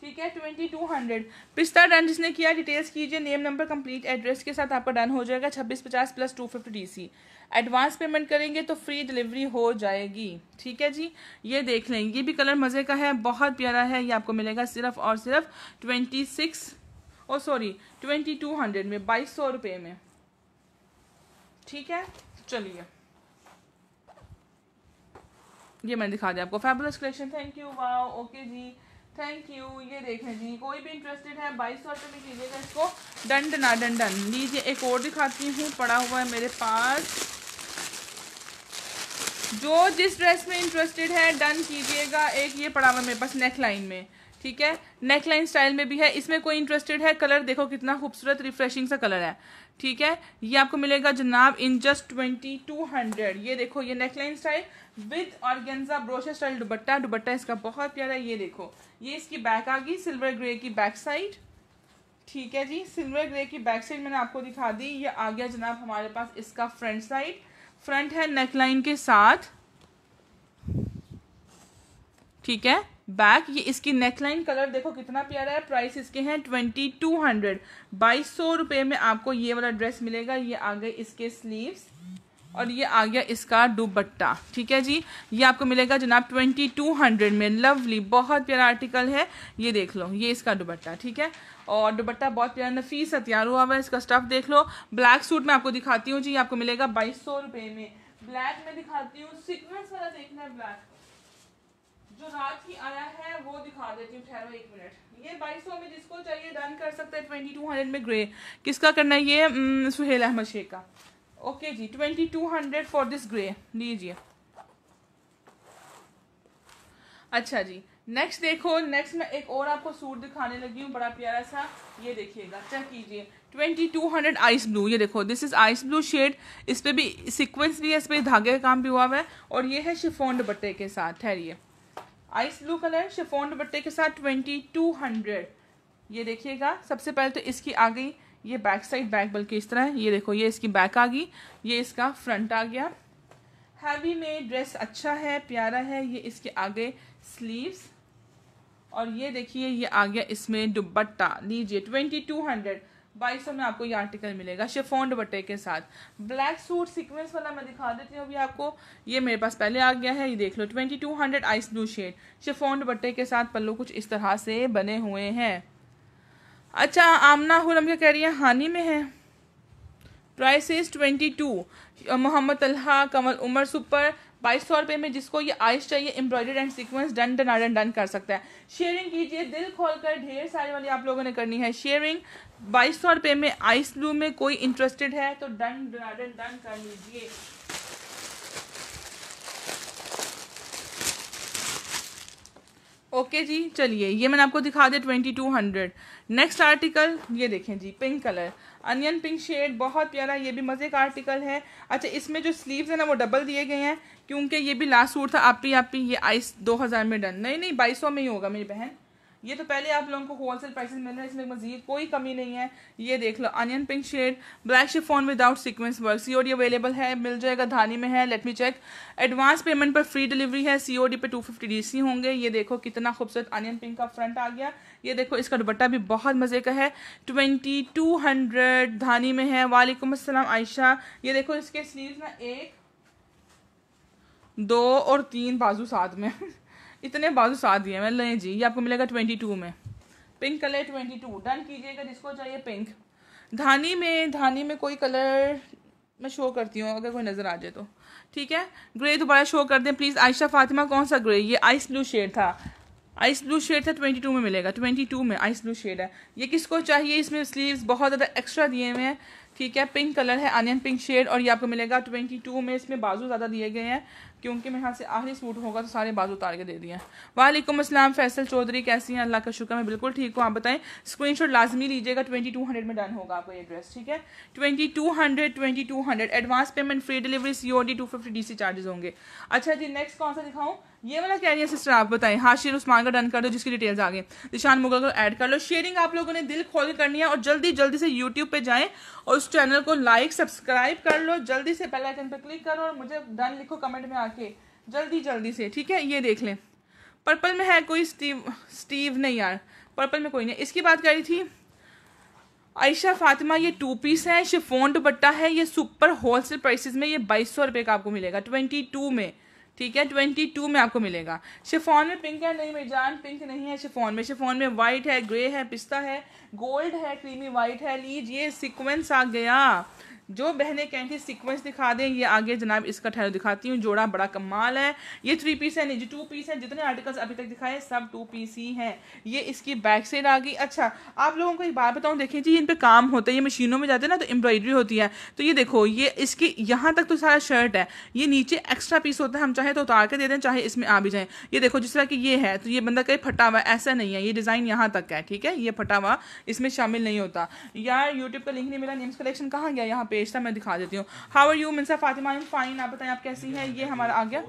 ठीक है ट्वेंटी टू हंड्रेड पिस्ता डन जिसने किया डिटेल्स कीजिए नेम नंबर कंप्लीट एड्रेस के साथ आपका डन हो जाएगा छब्बीस पचास plus two fifty D C advance payment करेंगे तो फ्री डिलीवरी हो जाएगी ठीक है जी ये देख लेंगे ये भी कलर मज़े का है बहुत प्यारा है ये आपको मिलेगा सिर्फ और सिर्फ twenty six oh sorry twenty two hundred में बाईस सौ रुपये में ठीक है चलिए ये मैंने दिखा दिया आपको fabulous collection thank you wow okay जी थैंक यू ये देखें जी कोई भी इंटरेस्टेड है बाईस सौ रुपये में कीजिएगा इसको डन डना डन डन लीजिए एक और दिखाती हूँ पड़ा हुआ है मेरे पास जो जिस ड्रेस में इंटरेस्टेड है डन कीजिएगा एक ये पड़ा हुआ मेरे पास नेक लाइन में ठीक है नेक लाइन स्टाइल में भी है इसमें कोई इंटरेस्टेड है कलर देखो कितना खूबसूरत रिफ्रेशिंग सा कलर है ठीक है ये आपको मिलेगा जनाब in just twenty two hundred ये देखो ये neckline style with organza brochure style dupatta dupatta इसका बहुत प्यारा ये देखो ये इसकी बैक आ गई सिल्वर ग्रे की बैक साइड ठीक है जी सिल्वर ग्रे की बैक साइड मैंने आपको दिखा दी ये आ गया जनाब हमारे पास इसका फ्रंट साइड फ्रंट है नेक लाइन के साथ ठीक है बैक ये इसकी नेकलाइन कलर देखो कितना प्यारा है प्राइस इसके हैं ट्वेंटी टू हंड्रेड बाईस सौ रुपये में आपको ये वाला ड्रेस मिलेगा ये आ गए इसके स्लीव्स और ये आ गया इसका दुबट्टा ठीक है जी ये आपको मिलेगा जनाब ट्वेंटी टू हंड्रेड में लवली बहुत प्यारा आर्टिकल है ये देख लो ये इसका दुबट्टा ठीक है और दुबट्टा बहुत प्यारा नफीस है तैयार हुआ हुआ है इसका स्टफ देख लो ब्लैक सूट में आपको दिखाती हूँ जी आपको मिलेगा बाईस सौ रुपये में ब्लैक में दिखाती हूँ सिक्वेंस वाला देखना है ब्लैक जो रात की आया है वो दिखा देती हूँ ठहरो एक मिनट ये बाईस सौ में जिसको चाहिए डन कर सकते हैं ट्वेंटी टू हंड्रेड में ग्रे किसका करना है ये सुहेल अहमद शेख का ओके जी twenty two hundred for this grey लीजिए अच्छा जी नेक्स्ट देखो नेक्स्ट मैं एक और आपको सूट दिखाने लगी हूँ बड़ा प्यारा सा ये देखिएगा चेक कीजिए twenty two hundred ice blue ये देखो this is ice blue shade इस पर भी सीक्वेंस भी है इस पर धागे का काम भी हुआ हुआ है और ये है शिफोन बट्टे के साथ ठहरिए आइस ब्लू कलर शिफोन बट्टे के साथ ट्वेंटी टू हंड्रेड ये देखिएगा सबसे पहले तो इसकी आ गई ये बैक साइड बैक बल्कि इस तरह है ये देखो ये इसकी बैक आ गई ये इसका फ्रंट आ गया हैवी में ड्रेस अच्छा है प्यारा है ये इसके आगे स्लीव्स और ये देखिए ये आ गया इसमें दुबट्टा लीजिए ट्वेंटी टू हंड्रेड बाईस सौ में आपको ये आर्टिकल मिलेगा शिफोन दुबट्टे के साथ ब्लैक सूट सीक्वेंस वाला मैं दिखा देती हूँ अभी आपको ये मेरे पास पहले आ गया है ये देख लो twenty two hundred ice blue shade chiffon दुबट्टे के साथ पल्लू कुछ इस तरह से बने हुए हैं अच्छा आमना हुरम क्या कह रही है हानि में है price is twenty two Mohammad Talha Kamal Umar super बाईस सौ रुपये में जिसको ये आइस चाहिए embroidered and sequence done done or done कर सकता है शेयरिंग कीजिए दिल खोल कर ढेर सारी वाली आप लोगों ने करनी है शेयरिंग बाईस सौ रुपये में आइस ब्लू में कोई इंटरेस्टेड है तो डन डन डन कर लीजिए ओके जी चलिए ये मैंने आपको दिखा दिया twenty two hundred next article ये देखें जी pink colour onion pink shade बहुत प्यारा ये भी मज़े का आर्टिकल है अच्छा इसमें जो स्लीव्स है ना वो डबल दिए गए हैं क्योंकि ये भी लास्ट सूट था आप ही आप ही ये आइस दो हज़ार में डन नहीं नहीं बाईस में ही होगा मेरी बहन ये तो पहले आप लोगों को होलसेल प्राइस मिल रहे हैं इसमें मजीद कोई कमी नहीं है ये देख लो onion pink shade black phone without sequence work C OD available है मिल जाएगा धानी में है let me check advance payment पर फ्री डिलीवरी है सी पे टू फिफ्टी होंगे ये देखो कितना खूबसूरत अनियन पिंक का फ्रंट आ गया ये देखो इसका दुपट्टा भी बहुत मज़े का है ट्वेंटी टू हंड्रेड धानी में है वालेकुम अस्सलाम आयशा ये देखो इसके स्लीव ना एक दो और तीन बाजू साथ में [laughs] इतने बाजू साथ दिए मैं नहीं जी ये आपको मिलेगा ट्वेंटी टू में pink colour twenty two done कीजिएगा जिसको चाहिए पिंक धानी में धानी में कोई कलर मैं शो करती हूँ अगर कोई नज़र आ जाए तो ठीक है ग्रे दोबारा शो कर दें प्लीज़ आयशा फातिमा कौन सा ग्रे ये आइस ब्लू शेड था आइस ब्लू शेड था ट्वेंटी टू में मिलेगा ट्वेंटी टू में आइस ब्लू शेड है ये किसको चाहिए इसमें स्लीव्स बहुत ज़्यादा एक्स्ट्रा दिए हुए हैं ठीक है पिंक कलर है अनियन पिंक शेड और ये आपको मिलेगा ट्वेंटी टू में इसमें बाजू ज़्यादा दिए गए हैं क्योंकि मेरे यहाँ से आखिरी सूट होगा तो सारे बाजू उतार के दे दिए वालेकुम असलम फैसल चौधरी कैसी हैं अल्लाह का शुक्र मैं बिल्कुल ठीक हूँ आप बताएं स्क्रीनशॉट लाजमी लीजिएगा ट्वेंटी टू हंड्रेड में डन होगा आपका ये ड्रेस ठीक है twenty two hundred twenty two hundred advance payment free delivery C O D two fifty D C charges होंगे अच्छा जी नेक्स्ट कौन सा दिखाऊँ ये वाला कैरियर सिस्टर आप बताएं हाशिर उस्मान का डन कर दो जिसकी डिटेल्स आ गई दिशान मुगल को ऐड कर लो शेयरिंग आप लोगों ने दिल खोल करनी है और जल्दी जल्दी से यूट्यूब पे जाएं और उस चैनल को लाइक सब्सक्राइब कर लो जल्दी से पहले आइकन पे क्लिक करो और मुझे डन लिखो कमेंट में आके जल्दी जल्दी से ठीक है ये देख लें पर्पल में है कोई स्टीव स्टीव नहीं यार पर्पल में कोई नहीं इसकी बात करी थी आयशा फातिमा ये टू पीस है शिफोन दुपट्टा है ये सुपर होलसेल प्राइसेस में ये बाईस सौ रुपये का आपको मिलेगा ट्वेंटी टू में ठीक है ट्वेंटी टू में आपको मिलेगा शिफोन में पिंक है नहीं मेजान पिंक नहीं है शिफोन में शिफोन में वाइट है ग्रे है पिस्ता है गोल्ड है क्रीमी वाइट है लीजिए सिक्वेंस आ गया जो बहने कहीं थी सीक्वेंस दिखा दें ये आगे जनाब इसका ठहरा दिखाती हूँ जोड़ा बड़ा कमाल है ये थ्री पीस है नहीं जी टू पीस है जितने आर्टिकल्स अभी तक दिखाए सब टू पीस ही हैं ये इसकी बैक साइड आ गई अच्छा आप लोगों को एक बात बताऊँ देखिए जी इन पर काम होता है ये मशीनों में जाते हैं ना तो एम्ब्रॉयडरी होती है तो ये देखो ये इसकी यहाँ तक तो सारा शर्ट है ये नीचे एक्स्ट्रा पीस होता है हम चाहे तो उतार के दे दें चाहे इसमें आ भी जाए ये देखो जिस तरह की ये है तो ये बंदा कहीं फटा हुआ ऐसा नहीं है ये डिज़ाइन यहाँ तक है ठीक है ये फटा हुआ इसमें शामिल नहीं होता यार यूट्यूब का लिंक नहीं मिला नेम्स कलेक्शन कहाँ गया यहाँ पे पेज था मैं दिखा देती हूँ how are you Minsa Fatima fine आप बताएं आप कैसी हैं ये हमारा आ गया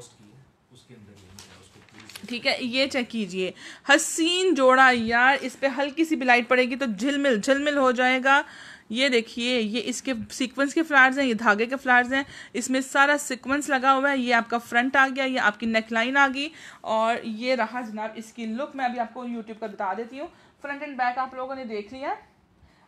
ठीक है ये चेक कीजिए हसीन जोड़ा यार इस पर हल्की सी बिलाइट पड़ेगी तो झिलमिल झिलमिल हो जाएगा ये देखिए ये इसके सीक्वेंस के फ्लावर्स हैं ये धागे के फ्लावर्स हैं इसमें सारा सीक्वेंस लगा हुआ है ये आपका फ्रंट आ गया ये आपकी नेक लाइन आ गई और ये रहा जनाब इसकी लुक मैं अभी आपको यूट्यूब पर बता देती हूँ फ्रंट एंड बैक आप लोगों ने देख लिया है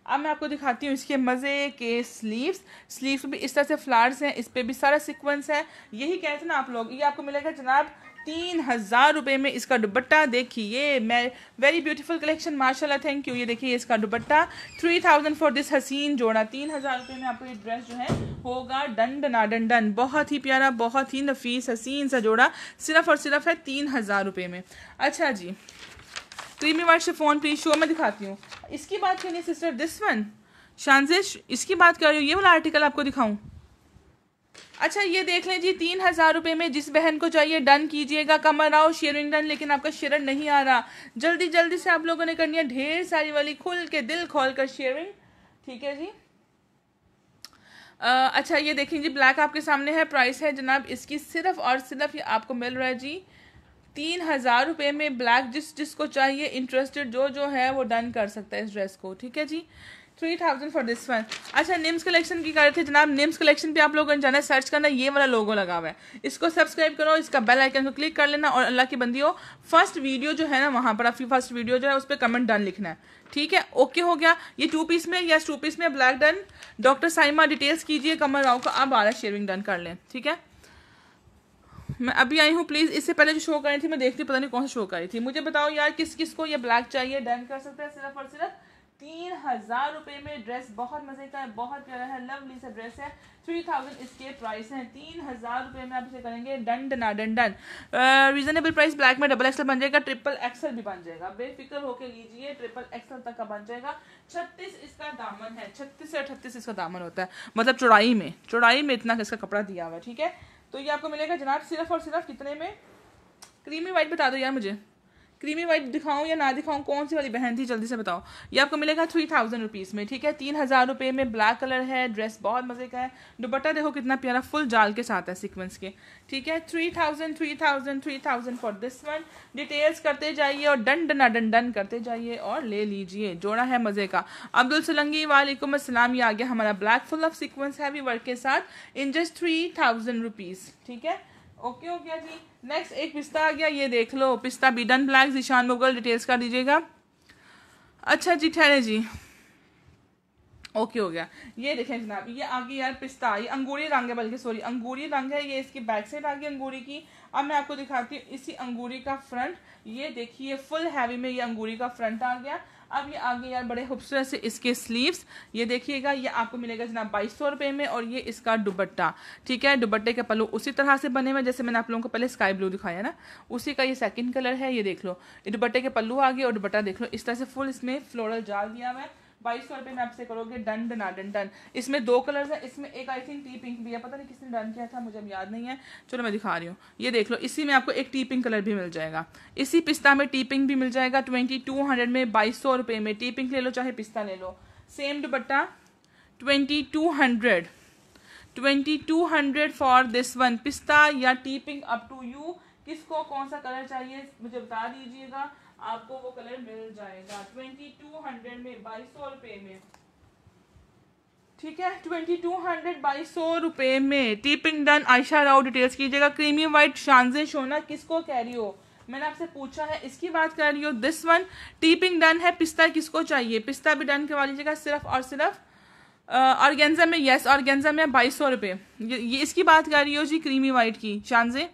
अब मैं आपको दिखाती हूँ इसके मज़े के स्लीव्स स्लीव्स भी इस तरह से फ्लावर्स हैं इस पर भी सारा सिक्वेंस है यही कह रहे थे ना आप लोग ये आपको मिलेगा जनाब तीन हज़ार रुपये में इसका दुबट्टा देखिए मैं वेरी ब्यूटीफुल कलेक्शन माशाल्लाह थैंक यू ये देखिए इसका dupatta three thousand for this हसीन जोड़ा तीन हज़ार रुपये में आपको ये ड्रेस जो है होगा डन डना डन डन बहुत ही प्यारा बहुत ही नफीस हसीन सा जोड़ा सिर्फ और सिर्फ है तीन हज़ार रुपये में अच्छा जी क्रीमी तो ये मेरे वाइट शिफोन प्लीज शो में दिखाती हूँ इसकी बात कर रही सिस्टर दिस वन शानजेश इसकी बात कर रही हूँ ये वाला आर्टिकल आपको दिखाऊँ अच्छा ये देख लें जी तीन हज़ार रुपये में जिस बहन को चाहिए डन कीजिएगा कमर आओ शेयरिंग डन लेकिन आपका शेयर नहीं आ रहा जल्दी जल्दी से आप लोगों ने करनी है ढेर सारी वाली खुल के दिल खोल कर शेयरिंग ठीक है जी आ, अच्छा ये देखें जी ब्लैक आपके सामने है प्राइस है जनाब इसकी सिर्फ और सिर्फ ये आपको मिल रहा है जी आ, तीन हज़ार रुपये में ब्लैक जिस जिसको चाहिए इंटरेस्टेड जो जो है वो डन कर सकता है इस ड्रेस को ठीक है जी three thousand for this one अच्छा निम्स कलेक्शन की कर रहे थे जनाब निम्स कलेक्शन पे आप लोगों ने जाना है सर्च करना ये वाला लोगो लगा हुआ है इसको सब्सक्राइब करो इसका बेल आइकन को क्लिक कर लेना और अल्लाह की बंदी हो फर्स्ट वीडियो जो है ना वहाँ पर आपकी फर्स्ट वीडियो जो है उस पर कमेंट डन लिखना है ठीक है ओके हो गया ये टू पीस में या टू पीस में black done doctor Saima details कीजिए कमर राव को आप बारह शेयरिंग डन कर लें ठीक है मैं अभी आई हूँ प्लीज़ इससे पहले जो शो कर रही थी मैं देखती पता नहीं कौन सा शो कर रही थी मुझे बताओ यार किस किस को ये ब्लैक चाहिए डन कर सकते हैं सिर्फ और सिर्फ तीन हज़ार रुपये में ड्रेस बहुत मज़े का है बहुत प्यारा है लवली सा ड्रेस है थ्री थाउजेंड इसके प्राइस है तीन हज़ार रुपये में आप इसे करेंगे done done done done reasonable price black में डबल एक्सल बन जाएगा ट्रिपल एक्सल भी बन जाएगा बेफिक्र होकर लीजिए ट्रिपल एक्सल तक का बन जाएगा छत्तीस इसका दामन है छत्तीस से अठतीस इसका दामन होता है मतलब चौड़ाई में चौड़ाई में इतना इसका कपड़ा दिया हुआ है ठीक है तो ये आपको मिलेगा जनाब सिर्फ और सिर्फ कितने में क्रीमी वाइट बता दो यार मुझे क्रीमी वाइट दिखाऊं या ना दिखाऊं कौन सी वाली बहन थी जल्दी से बताओ ये आपको मिलेगा थ्री थाउजेंड रुपीज़ में ठीक है तीन हज़ार रुपये में ब्लैक कलर है ड्रेस बहुत मज़े का है दुपट्टा देखो कितना प्यारा फुल जाल के साथ है सीक्वेंस के ठीक है three thousand three thousand three thousand for this one details करते जाइए और डन डना डन डन करते जाइए और ले लीजिए जोड़ा है मज़े का अब्दुल सलंगी वालेकुम असलम ये आ गया हमारा black full of sequence heavy work के साथ in just three thousand rupees ठीक है ओके हो गया जी नेक्स्ट एक पिस्ता आ गया ये देख लो पिस्ता बीडन ब्लैक ईशान मुगल डिटेल्स कर दीजिएगा अच्छा जी ठहरे जी ओके हो गया ये देखें जनाब ये आगे यार पिस्ता ये अंगूरी रंग है बल्कि सॉरी अंगूरी रंग है ये इसकी बैक साइड आ गई अंगूरी की अब मैं आपको दिखाती हूँ इसी अंगूरी का फ्रंट ये देखिए फुल हैवी में ये अंगूरी का फ्रंट आ गया अब ये आगे यार बड़े खूबसूरत से इसके स्लीव्स ये देखिएगा ये आपको मिलेगा जनाब बाईस सौ रुपये में और ये इसका दुबट्टा ठीक है दुबट्टे के पल्लू उसी तरह से बने हुए जैसे मैंने आप लोगों को पहले स्काई ब्लू दिखाया ना उसी का ये सेकंड कलर है ये देख लो ये दुबट्टे के पल्लू आ गए और दुबट्टा देख लो इस तरह से फुल इसमें फ्लोरल जाल दिया हुआ है बाईस सौ रुपये में आपसे करोगे डन डना डन डन इसमें दो कलर्स हैं इसमें एक आई थिंक टी पिंक भी है पता नहीं किसने डन किया था मुझे याद नहीं है चलो मैं दिखा रही हूँ ये देख लो इसी में आपको एक टी पिंक कलर भी मिल जाएगा इसी पिस्ता में टी पिंक भी मिल जाएगा ट्वेंटी टू हंड्रेड में बाईस सौ रुपये में टी पिंक ले लो चाहे पिस्ता ले लो same dupatta twenty two hundred twenty two hundred for this one पिस्ता या tea pink up to you किसको कौन सा कलर चाहिए मुझे बता दीजिएगा आपको वो कलर मिल जाएगा ट्वेंटी टू हंड्रेड में बाईस सौ रुपए में ठीक है ट्वेंटी टू हंड्रेड बाईस सौ रुपए में टीपिंग डन आयशा राव डिटेल्स कीजिएगा क्रीमी वाइट शानजेश होना किसको कह रही हो मैंने आपसे पूछा है इसकी बात कर रही हो दिस वन टीपिंग डन है पिस्ता किसको चाहिए पिस्ता भी डन करवा लीजिएगा सिर्फ और सिर्फ ऑर्गेन्जा में यस ऑर्गेन्जा में बाईस सौ रुपये ये इसकी बात कर रही हो जी क्रीमी वाइट की शानजे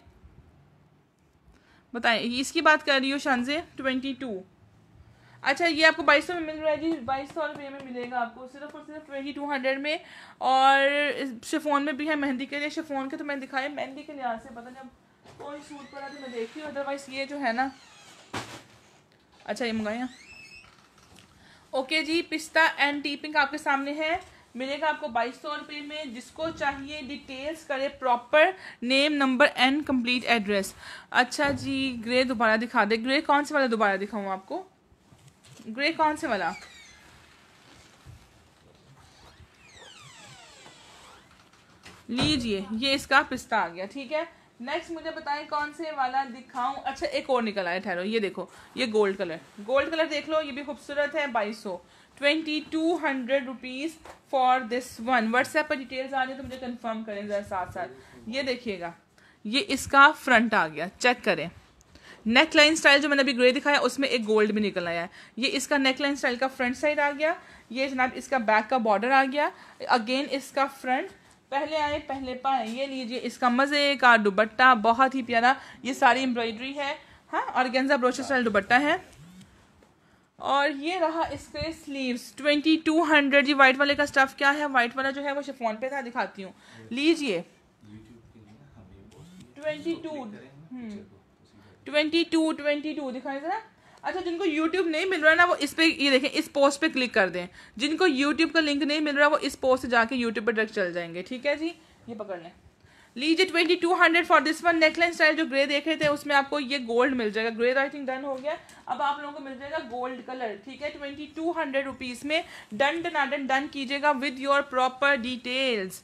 बताएं इसकी बात कर रही हो शानजे ट्वेंटी टू अच्छा ये आपको बाईस सौ में मिल रहा है जी बाईस सौ रुपये में मिलेगा आपको सिर्फ और सिर्फ ट्वेंटी टू हंड्रेड में और शेफोन में भी है मेहंदी के लिए शेफोन के तो मैंने दिखाया मेहंदी के लिहाज से पता जब कोई सूट पड़ा तो मैं देखी अदरवाइज ये जो है ना अच्छा ये मंगाया ओके जी पिस्ता एंड टी पिंक आपके सामने है मिलेगा आपको बाईस सौ रुपये में जिसको चाहिए डिटेल्स करे proper name number and complete address अच्छा जी ग्रे दोबारा दिखा दे ग्रे कौन से वाला दोबारा दिखाऊँ आपको ग्रे कौन से वाला लीजिए ये इसका पिस्ता आ गया ठीक है नेक्स्ट मुझे बताएं कौन से वाला दिखाऊं अच्छा एक और निकल आया ठहरो ये देखो ये गोल्ड कलर गोल्ड कलर देख लो ये भी खूबसूरत है बाईस सौ twenty two hundred rupees for this one WhatsApp पर डिटेल्स आ रही तो मुझे कंफर्म करें ज़रा साथ साथ ये देखिएगा ये इसका फ्रंट आ गया चेक करें नेक लाइन स्टाइल जो मैंने अभी ग्रे दिखाया उसमें एक गोल्ड भी निकल आया है ये इसका नेक लाइन स्टाइल का फ्रंट साइड आ गया ये जनाब इसका बैक का बॉर्डर आ गया अगेन इसका फ्रंट पहले आए पहले पाए ये लीजिए इसका मज़े का दुबट्टा बहुत ही प्यारा ये सारी एम्ब्रॉयडरी है हाँ और गेंजा ब्रोशर स्टाइल दुबट्टा है और ये रहा इसके स्लीव्स ट्वेंटी टू हंड्रेड जी वाइट वाले का स्टफ क्या है वाइट वाला जो है वो शिफोन पे था दिखाती हूँ लीजिए twenty two twenty two twenty two दिखाई जरा अच्छा जिनको YouTube नहीं मिल रहा है ना वो इस पे ये देखें इस पोस्ट पे क्लिक कर दें जिनको YouTube का लिंक नहीं मिल रहा वो इस पोस्ट से जाके YouTube पे डायरेक्ट चल जाएंगे ठीक है जी ये पकड़ लें लीजिए twenty two hundred for this one neckline style जो ग्रे देख रहे थे उसमें आपको ये गोल्ड मिल जाएगा ग्रे तो आई थिंक डन हो गया अब आप लोगों को मिल जाएगा गोल्ड कलर ठीक है ट्वेंटी टू हंड्रेड रुपीज़ में डन डनाडन डन कीजिएगा विद योर प्रॉपर डिटेल्स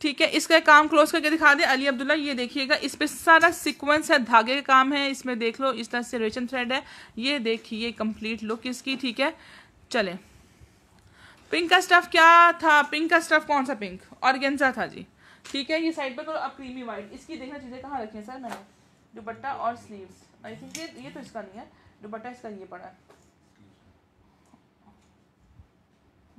ठीक है इसका काम क्लोज करके दिखा दे अली अब्दुल्ला ये देखिएगा इस पर सारा सिक्वेंस है धागे का काम है इसमें देख लो इस तरह से रेशन थ्रेड है ये देखिए कंप्लीट लुक इसकी ठीक है चले पिंक का स्टफ क्या था पिंक का स्टफ कौन सा पिंक ऑर्गेन्जा था जी ठीक है ये साइड पर करो अब क्रीमी वाइट इसकी देखना चीज़ें कहाँ रखी हैं सर मैंने दुपट्टा और स्लीव्स आई थिंक ये ये तो इसका नहीं है दुपट्टा इसका ये पड़ा है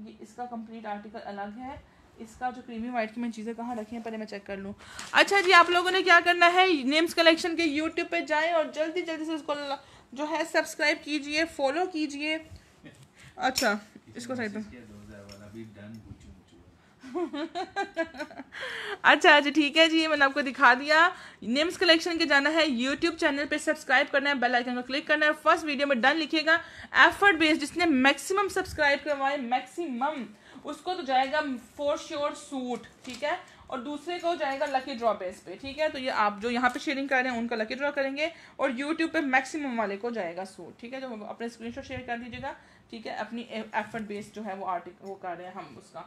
ये इसका कंप्लीट आर्टिकल अलग है इसका जो क्रीमी वाइट की मैं चीज़ें कहाँ रखी हैं पहले मैं चेक कर लूँ अच्छा जी आप लोगों ने क्या करना है नेम्स कलेक्शन के यूट्यूब पर जाएं और जल्दी जल्दी से इसको जो है सब्सक्राइब कीजिए फॉलो कीजिए अच्छा इसको साइड पर [laughs] अच्छा अच्छा ठीक है जी ये मैंने आपको दिखा दिया नेम्स कलेक्शन के जाना है यूट्यूब चैनल पे सब्सक्राइब करना है बेल आइकन को क्लिक करना है फर्स्ट वीडियो में डन लिखिएगा एफर्ट बेस्ड जिसने मैक्सिमम सब्सक्राइब करवाए मैक्सिमम उसको तो जाएगा फोर श्योर सूट ठीक है और दूसरे को जाएगा लकी ड्रॉ बेस पे ठीक है तो ये आप जो यहाँ पे शेयरिंग कर रहे हैं उनका लकी ड्रॉ करेंगे और यूट्यूब पे मैक्सिमम वाले को जाएगा सूट ठीक है जो अपने स्क्रीनशॉट शेयर कर दीजिएगा ठीक है अपनी एफर्ट बेस्ड जो है वो आर्टिक वो कर रहे हैं हम उसका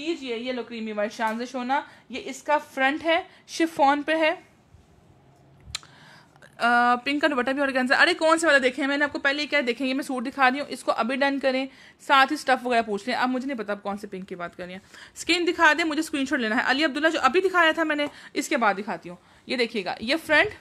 लीजिए ये लो क्रीमी वाइट शानजिश होना ये इसका फ्रंट है शिफोन पे है पिंक का दुपट्टा भी कैंसर अरे कौन से वाला देखें मैंने आपको पहले क्या देखें ये मैं सूट दिखा रही हूँ इसको अभी डन करें साथ ही स्टफ वगैरह पूछ लें अब मुझे नहीं पता आप कौन से पिंक की बात करें स्किन दिखा दें मुझे स्क्रीनशॉट लेना है अली अब्दुल्ला जो अभी दिखाया था मैंने इसके बाद दिखाती हूँ ये देखिएगा ये फ्रंट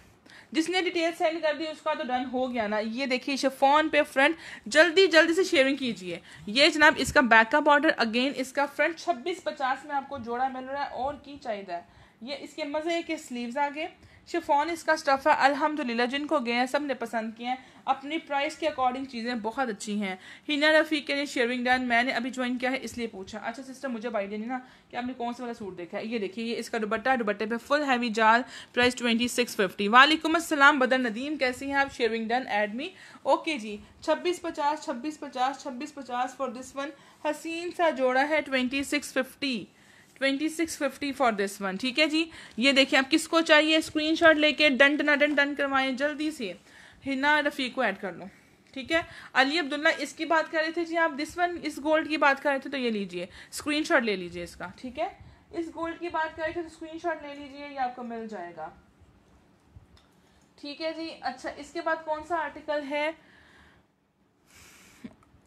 जिसने डिटेल सेंड कर दी उसका तो डन हो गया ना ये देखिए शेफोन पे फ्रंट जल्दी जल्दी से शेयरिंग कीजिए ये जनाब इसका बैकअप ऑर्डर अगेन इसका फ्रंट छब्बीस पचास में आपको जोड़ा मिल रहा है और की चाहिए ये इसके मज़े के स्लीव्स आ गए शिफॉन इसका स्टफ़ है अल्हम्दुलिल्लाह जिनको गए हैं सब ने पसंद किए हैं अपनी प्राइस के अकॉर्डिंग चीज़ें बहुत अच्छी हैं हिना रफ़ी के लिए शेयरिंग डन मैंने अभी ज्वाइन किया है इसलिए पूछा अच्छा सिस्टर मुझे आइडिया देनी ना कि आपने कौन सा वाला सूट देखा है ये देखिए ये इसका दुबट्टा दुबट्टे पे फुल हैवी जाल प्राइस ट्वेंटी सिक्स फिफ्टी वालेकुम असलम बदर नदीम कैसी हैं आप sharing done add me okay जी छब्बीस पचास छब्बीस पचास छब्बीस पचास फॉर दिस वन हसीन सा जोड़ा है twenty six fifty twenty six fifty for this one ठीक है जी ये देखिए आप किसको चाहिए स्क्रीन शॉट लेके डंट ना डंट डन करवाएं जल्दी से हिना रफ़ी को ऐड कर लो ठीक है अली अब्दुल्ला इसकी बात कर रहे थे जी आप दिस वन इस गोल्ड की बात कर रहे थे तो ये लीजिए शॉट ले लीजिए इसका ठीक है इस गोल्ड की बात कर रहे थे तो शॉट ले लीजिए ये आपको मिल जाएगा ठीक है जी अच्छा इसके बाद कौन सा आर्टिकल है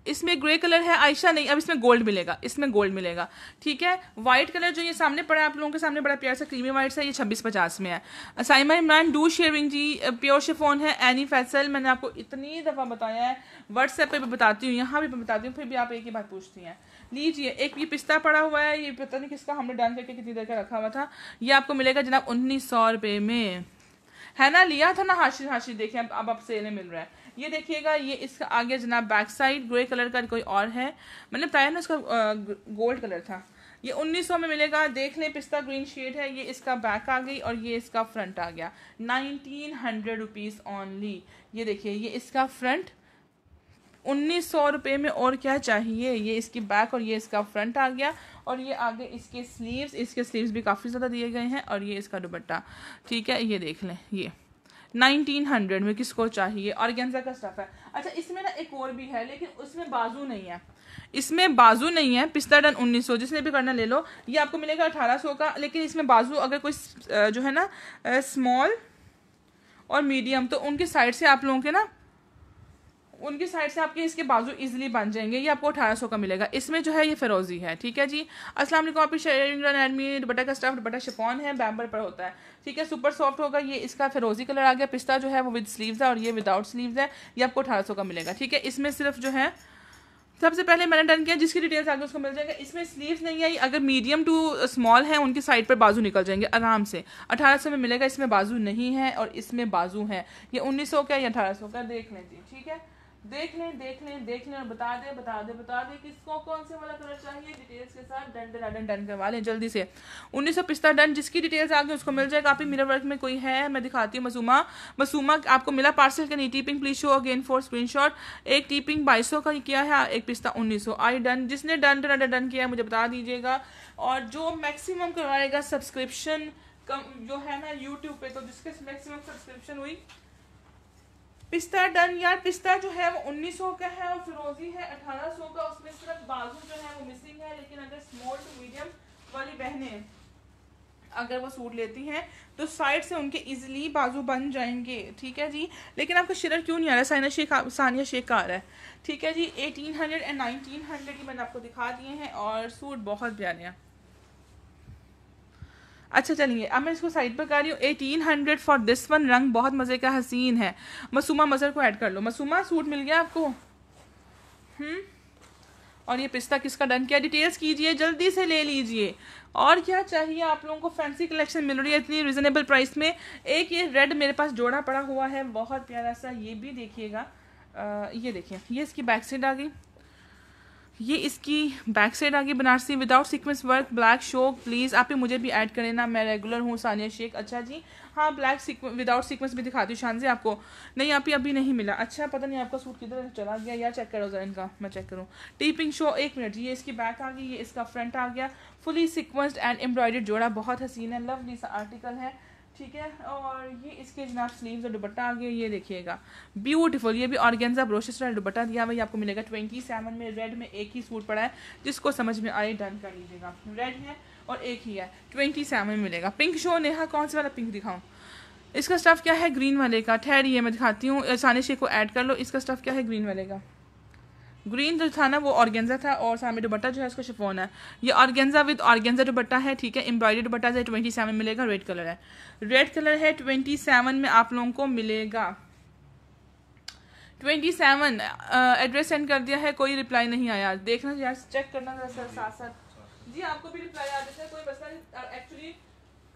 इसमें ग्रे कलर है आयशा नहीं अब इसमें गोल्ड मिलेगा इसमें गोल्ड मिलेगा ठीक है वाइट कलर जो ये सामने पड़ा है आप लोगों के सामने बड़ा प्यार सा क्रीमी वाइट सा ये छब्बीस पचास में है साइमा इमरान डू शेयरिंग जी प्योर शेफोन है एनी फैसल मैंने आपको इतनी दफ़ा बताया है व्हाट्सएप पर भी बताती हूँ यहाँ भी बताती हूँ फिर भी आप एक ही बात पूछती हैं लीजिए एक ये पिस्ता पड़ा हुआ है ये पता नहीं किसका हमने डन करके कितनी देर का रखा हुआ था ये आपको मिलेगा जनाब उन्नीस सौ रुपये में है ना लिया था ना हाशिर हाशिर देखिए अब अब आप सेल में मिल रहा है ये देखिएगा ये इसका आगे जनाब बैक साइड ग्रे कलर का कोई और है मतलब टायर ना उसका गोल्ड कलर था ये 1900 में मिलेगा देख लें पिस्ता ग्रीन शेड है ये इसका बैक आ गई और ये इसका फ्रंट आ गया नाइनटीन हंड्रेड रुपीज़ ऑनली ये देखिए ये इसका फ्रंट उन्नीस सौ रुपये में और क्या चाहिए ये इसकी बैक और ये इसका फ्रंट आ गया और ये आगे इसके स्लीव्स इसके स्लीव्स भी काफ़ी ज़्यादा दिए गए हैं और ये इसका दुबट्टा ठीक है ये देख लें ये 1900 में किसको चाहिए गेंजा का स्टफ है अच्छा इसमें ना एक और भी है लेकिन उसमें बाजू नहीं है इसमें बाजू नहीं है पिछला उन्नीस 1900 जिसने भी करना ले लो ये आपको मिलेगा 1800 का लेकिन इसमें बाजू अगर कोई जो है ना स्मॉल और मीडियम तो उनके साइड से आप लोगों के ना उनकी साइड से आपके इसके बाजू इजिली बन जाएंगे ये आपको अठारह सौ का मिलेगा इसमें जो है ये फिरोजी है ठीक है जी असलम आपकी शेयरिंग एडमी दुपट्टा का स्टफ दुबटा शिपॉन है बैम्बर पर होता है ठीक है सुपर सॉफ्ट होगा ये इसका फिरोजी कलर आ गया पिस्ता जो है वो विद स्लीव्स है और ये विदाउट स्लीव्स है ये आपको अठारह सौ का मिलेगा ठीक है इसमें सिर्फ जो है सबसे पहले मैंने डन किया जिसकी डिटेल्स आगे उसको मिल जाएगा इसमें स्लीव्स नहीं आई अगर मीडियम टू स्मॉल है उनकी साइड पर बाजू निकल जाएंगे आराम से 1800 में मिलेगा इसमें बाजू नहीं है और इसमें बाजू है ये 1900 का या 1800 का देख लें ठीक है देख लें देख लें देख लें और बता दें बता दें बता दें किसको कौन से वाला कलर चाहिए डिटेल्स के साथ डन डन डन डन करवा लें जल्दी से उन्नीस सौ पिस्ता डन जिसकी डिटेल्स आ गई उसको मिल जाएगा आप ही मिरर वर्क में कोई है मैं दिखाती हूँ मसूमा मसूमा आपको मिला पार्सल के नहीं typing please show again for screen एक टीपिंग बाईस का किया है एक पिस्ता उन्नीस सौ आई डन जिसने डन डन डन किया है मुझे बता दीजिएगा और जो मैक्सिमम करवाएगा सब्सक्रिप्शन कम जो है ना यूट्यूब पे तो जिसके मैक्सिमम सब्सक्रिप्शन हुई पिस्ता डन यार पिस्ता जो है वो 1900 का है और फिरोजी है 1800 का उसमें सिर्फ बाजू जो है वो मिसिंग है लेकिन अगर स्मॉल टू मीडियम वाली बहनें अगर वो सूट लेती हैं तो साइड से उनके इजीली बाजू बन जाएंगे ठीक है जी लेकिन आपका शिरर क्यों नहीं आ रहा साइना शेख सानिया शेख आ रहा है ठीक है जी 1800 एंड 1900 ये मैंने आपको दिखा दिए हैं और सूट बहुत प्यारे हैं अच्छा चलिए अब मैं इसको साइड पर कर रही हूँ eighteen hundred for this one रंग बहुत मज़े का हसीन है मसूमा मज़र को ऐड कर लो मसूमा सूट मिल गया आपको हम्म और ये पिस्ता किसका डन किया डिटेल्स कीजिए जल्दी से ले लीजिए और क्या चाहिए आप लोगों को फैंसी कलेक्शन मिल रही है इतनी रिजनेबल प्राइस में एक ये रेड मेरे पास जोड़ा पड़ा हुआ है बहुत प्यारा सा ये भी देखिएगा ये देखिए ये इसकी बैक साइड आ गई ये इसकी बैक साइड आगे Banarasi without sequence work black show please आप ही मुझे भी ऐड करें ना मैं रेगुलर हूँ सानिया शेख अच्छा जी हाँ ब्लैक विदाउट सीक्वेंस भी दिखाती हूँ शान से आपको नहीं आप ही अभी नहीं मिला अच्छा पता नहीं आपका सूट किधर चला गया या चेक करो जरा इनका मैं चेक करूँ टीपिंग शो एक मिनट ये इसकी बैक आ गई ये इसका फ्रंट आ गया फुली सिक्वेंस्ड एंड एम्ब्रॉयडर्ड जोड़ा बहुत हसीन है लवली सा आर्टिकल है ठीक है और ये इसके जनाब स्लीव्स और दुपट्टा आ गया ये देखिएगा ब्यूटीफुल ये भी ऑर्गेन्जा ब्रोशेस का दुपट्टा दिया हुआ ये आपको मिलेगा ट्वेंटी सेवन में रेड में एक ही सूट पड़ा है जिसको समझ में आए डन कर लीजिएगा रेड है और एक ही है ट्वेंटी सेवन मिलेगा पिंक शो नेहा कौन सा वाला पिंक दिखाऊँ इसका स्टफ़ क्या है ग्रीन वाले का ठहरिए मैं दिखाती हूँ सानिश को ऐड कर लो इसका स्टफ़ क्या है ग्रीन वाले का ग्रीन जो था ना वो ऑर्गेंजा था और सामने दुबट्टा जो है उसका शिफोन है ये ऑर्गेंजा विद ऑर्गेंजा दुबट्टा है ठीक है एम्ब्रॉयडरी दुबट्टा जो ट्वेंटी सेवन मिलेगा रेड कलर है रेड कलर है ट्वेंटी सेवन में आप लोगों को मिलेगा ट्वेंटी सेवन एड्रेस सेंड कर दिया है कोई रिप्लाई नहीं आया देखना यार चेक करना सर साथ साथ जी आपको भी रिप्लाई आ जाता है कोई मसला एक्चुअली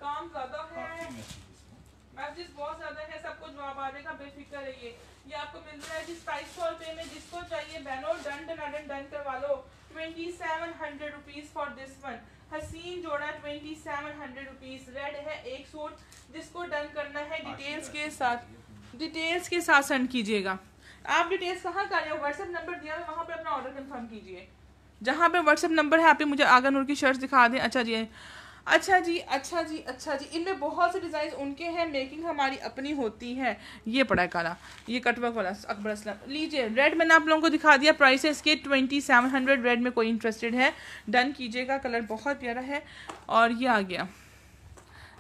काम ज़्यादा है मैसेज बहुत ज़्यादा है सबको जवाब आ जाएगा बेफिक्र रहिए ये आपको मिल रहा है जिस प्राइस फॉर पे में जिसको चाहिए बहनो डन डन डन डन करवा लो twenty seven hundred rupees for this one हसीन जोड़ा twenty seven hundred rupees red है एक सूट जिसको डन करना है डिटेल्स के साथ डिटेल्स के साथ सेंड कीजिएगा आप डिटेल्स कहाँ कर रहे हो व्हाट्सएप नंबर दिया है वहाँ पर अपना ऑर्डर कन्फर्म कीजिए जहाँ पे व्हाट्सएप नंबर है आप ही मुझे आगा नूर की शर्ट दिखा दें अच्छा जी अच्छा जी अच्छा जी अच्छा जी इनमें बहुत से डिज़ाइन उनके हैं मेकिंग हमारी अपनी होती है ये पड़ा है काला ये कटवर्क वाला अकबर असलम लीजिए रेड मैंने आप लोगों को दिखा दिया प्राइस है इसके ट्वेंटी सेवन हंड्रेड रेड में कोई इंटरेस्टेड है डन कीजिएगा कलर बहुत प्यारा है और ये आ गया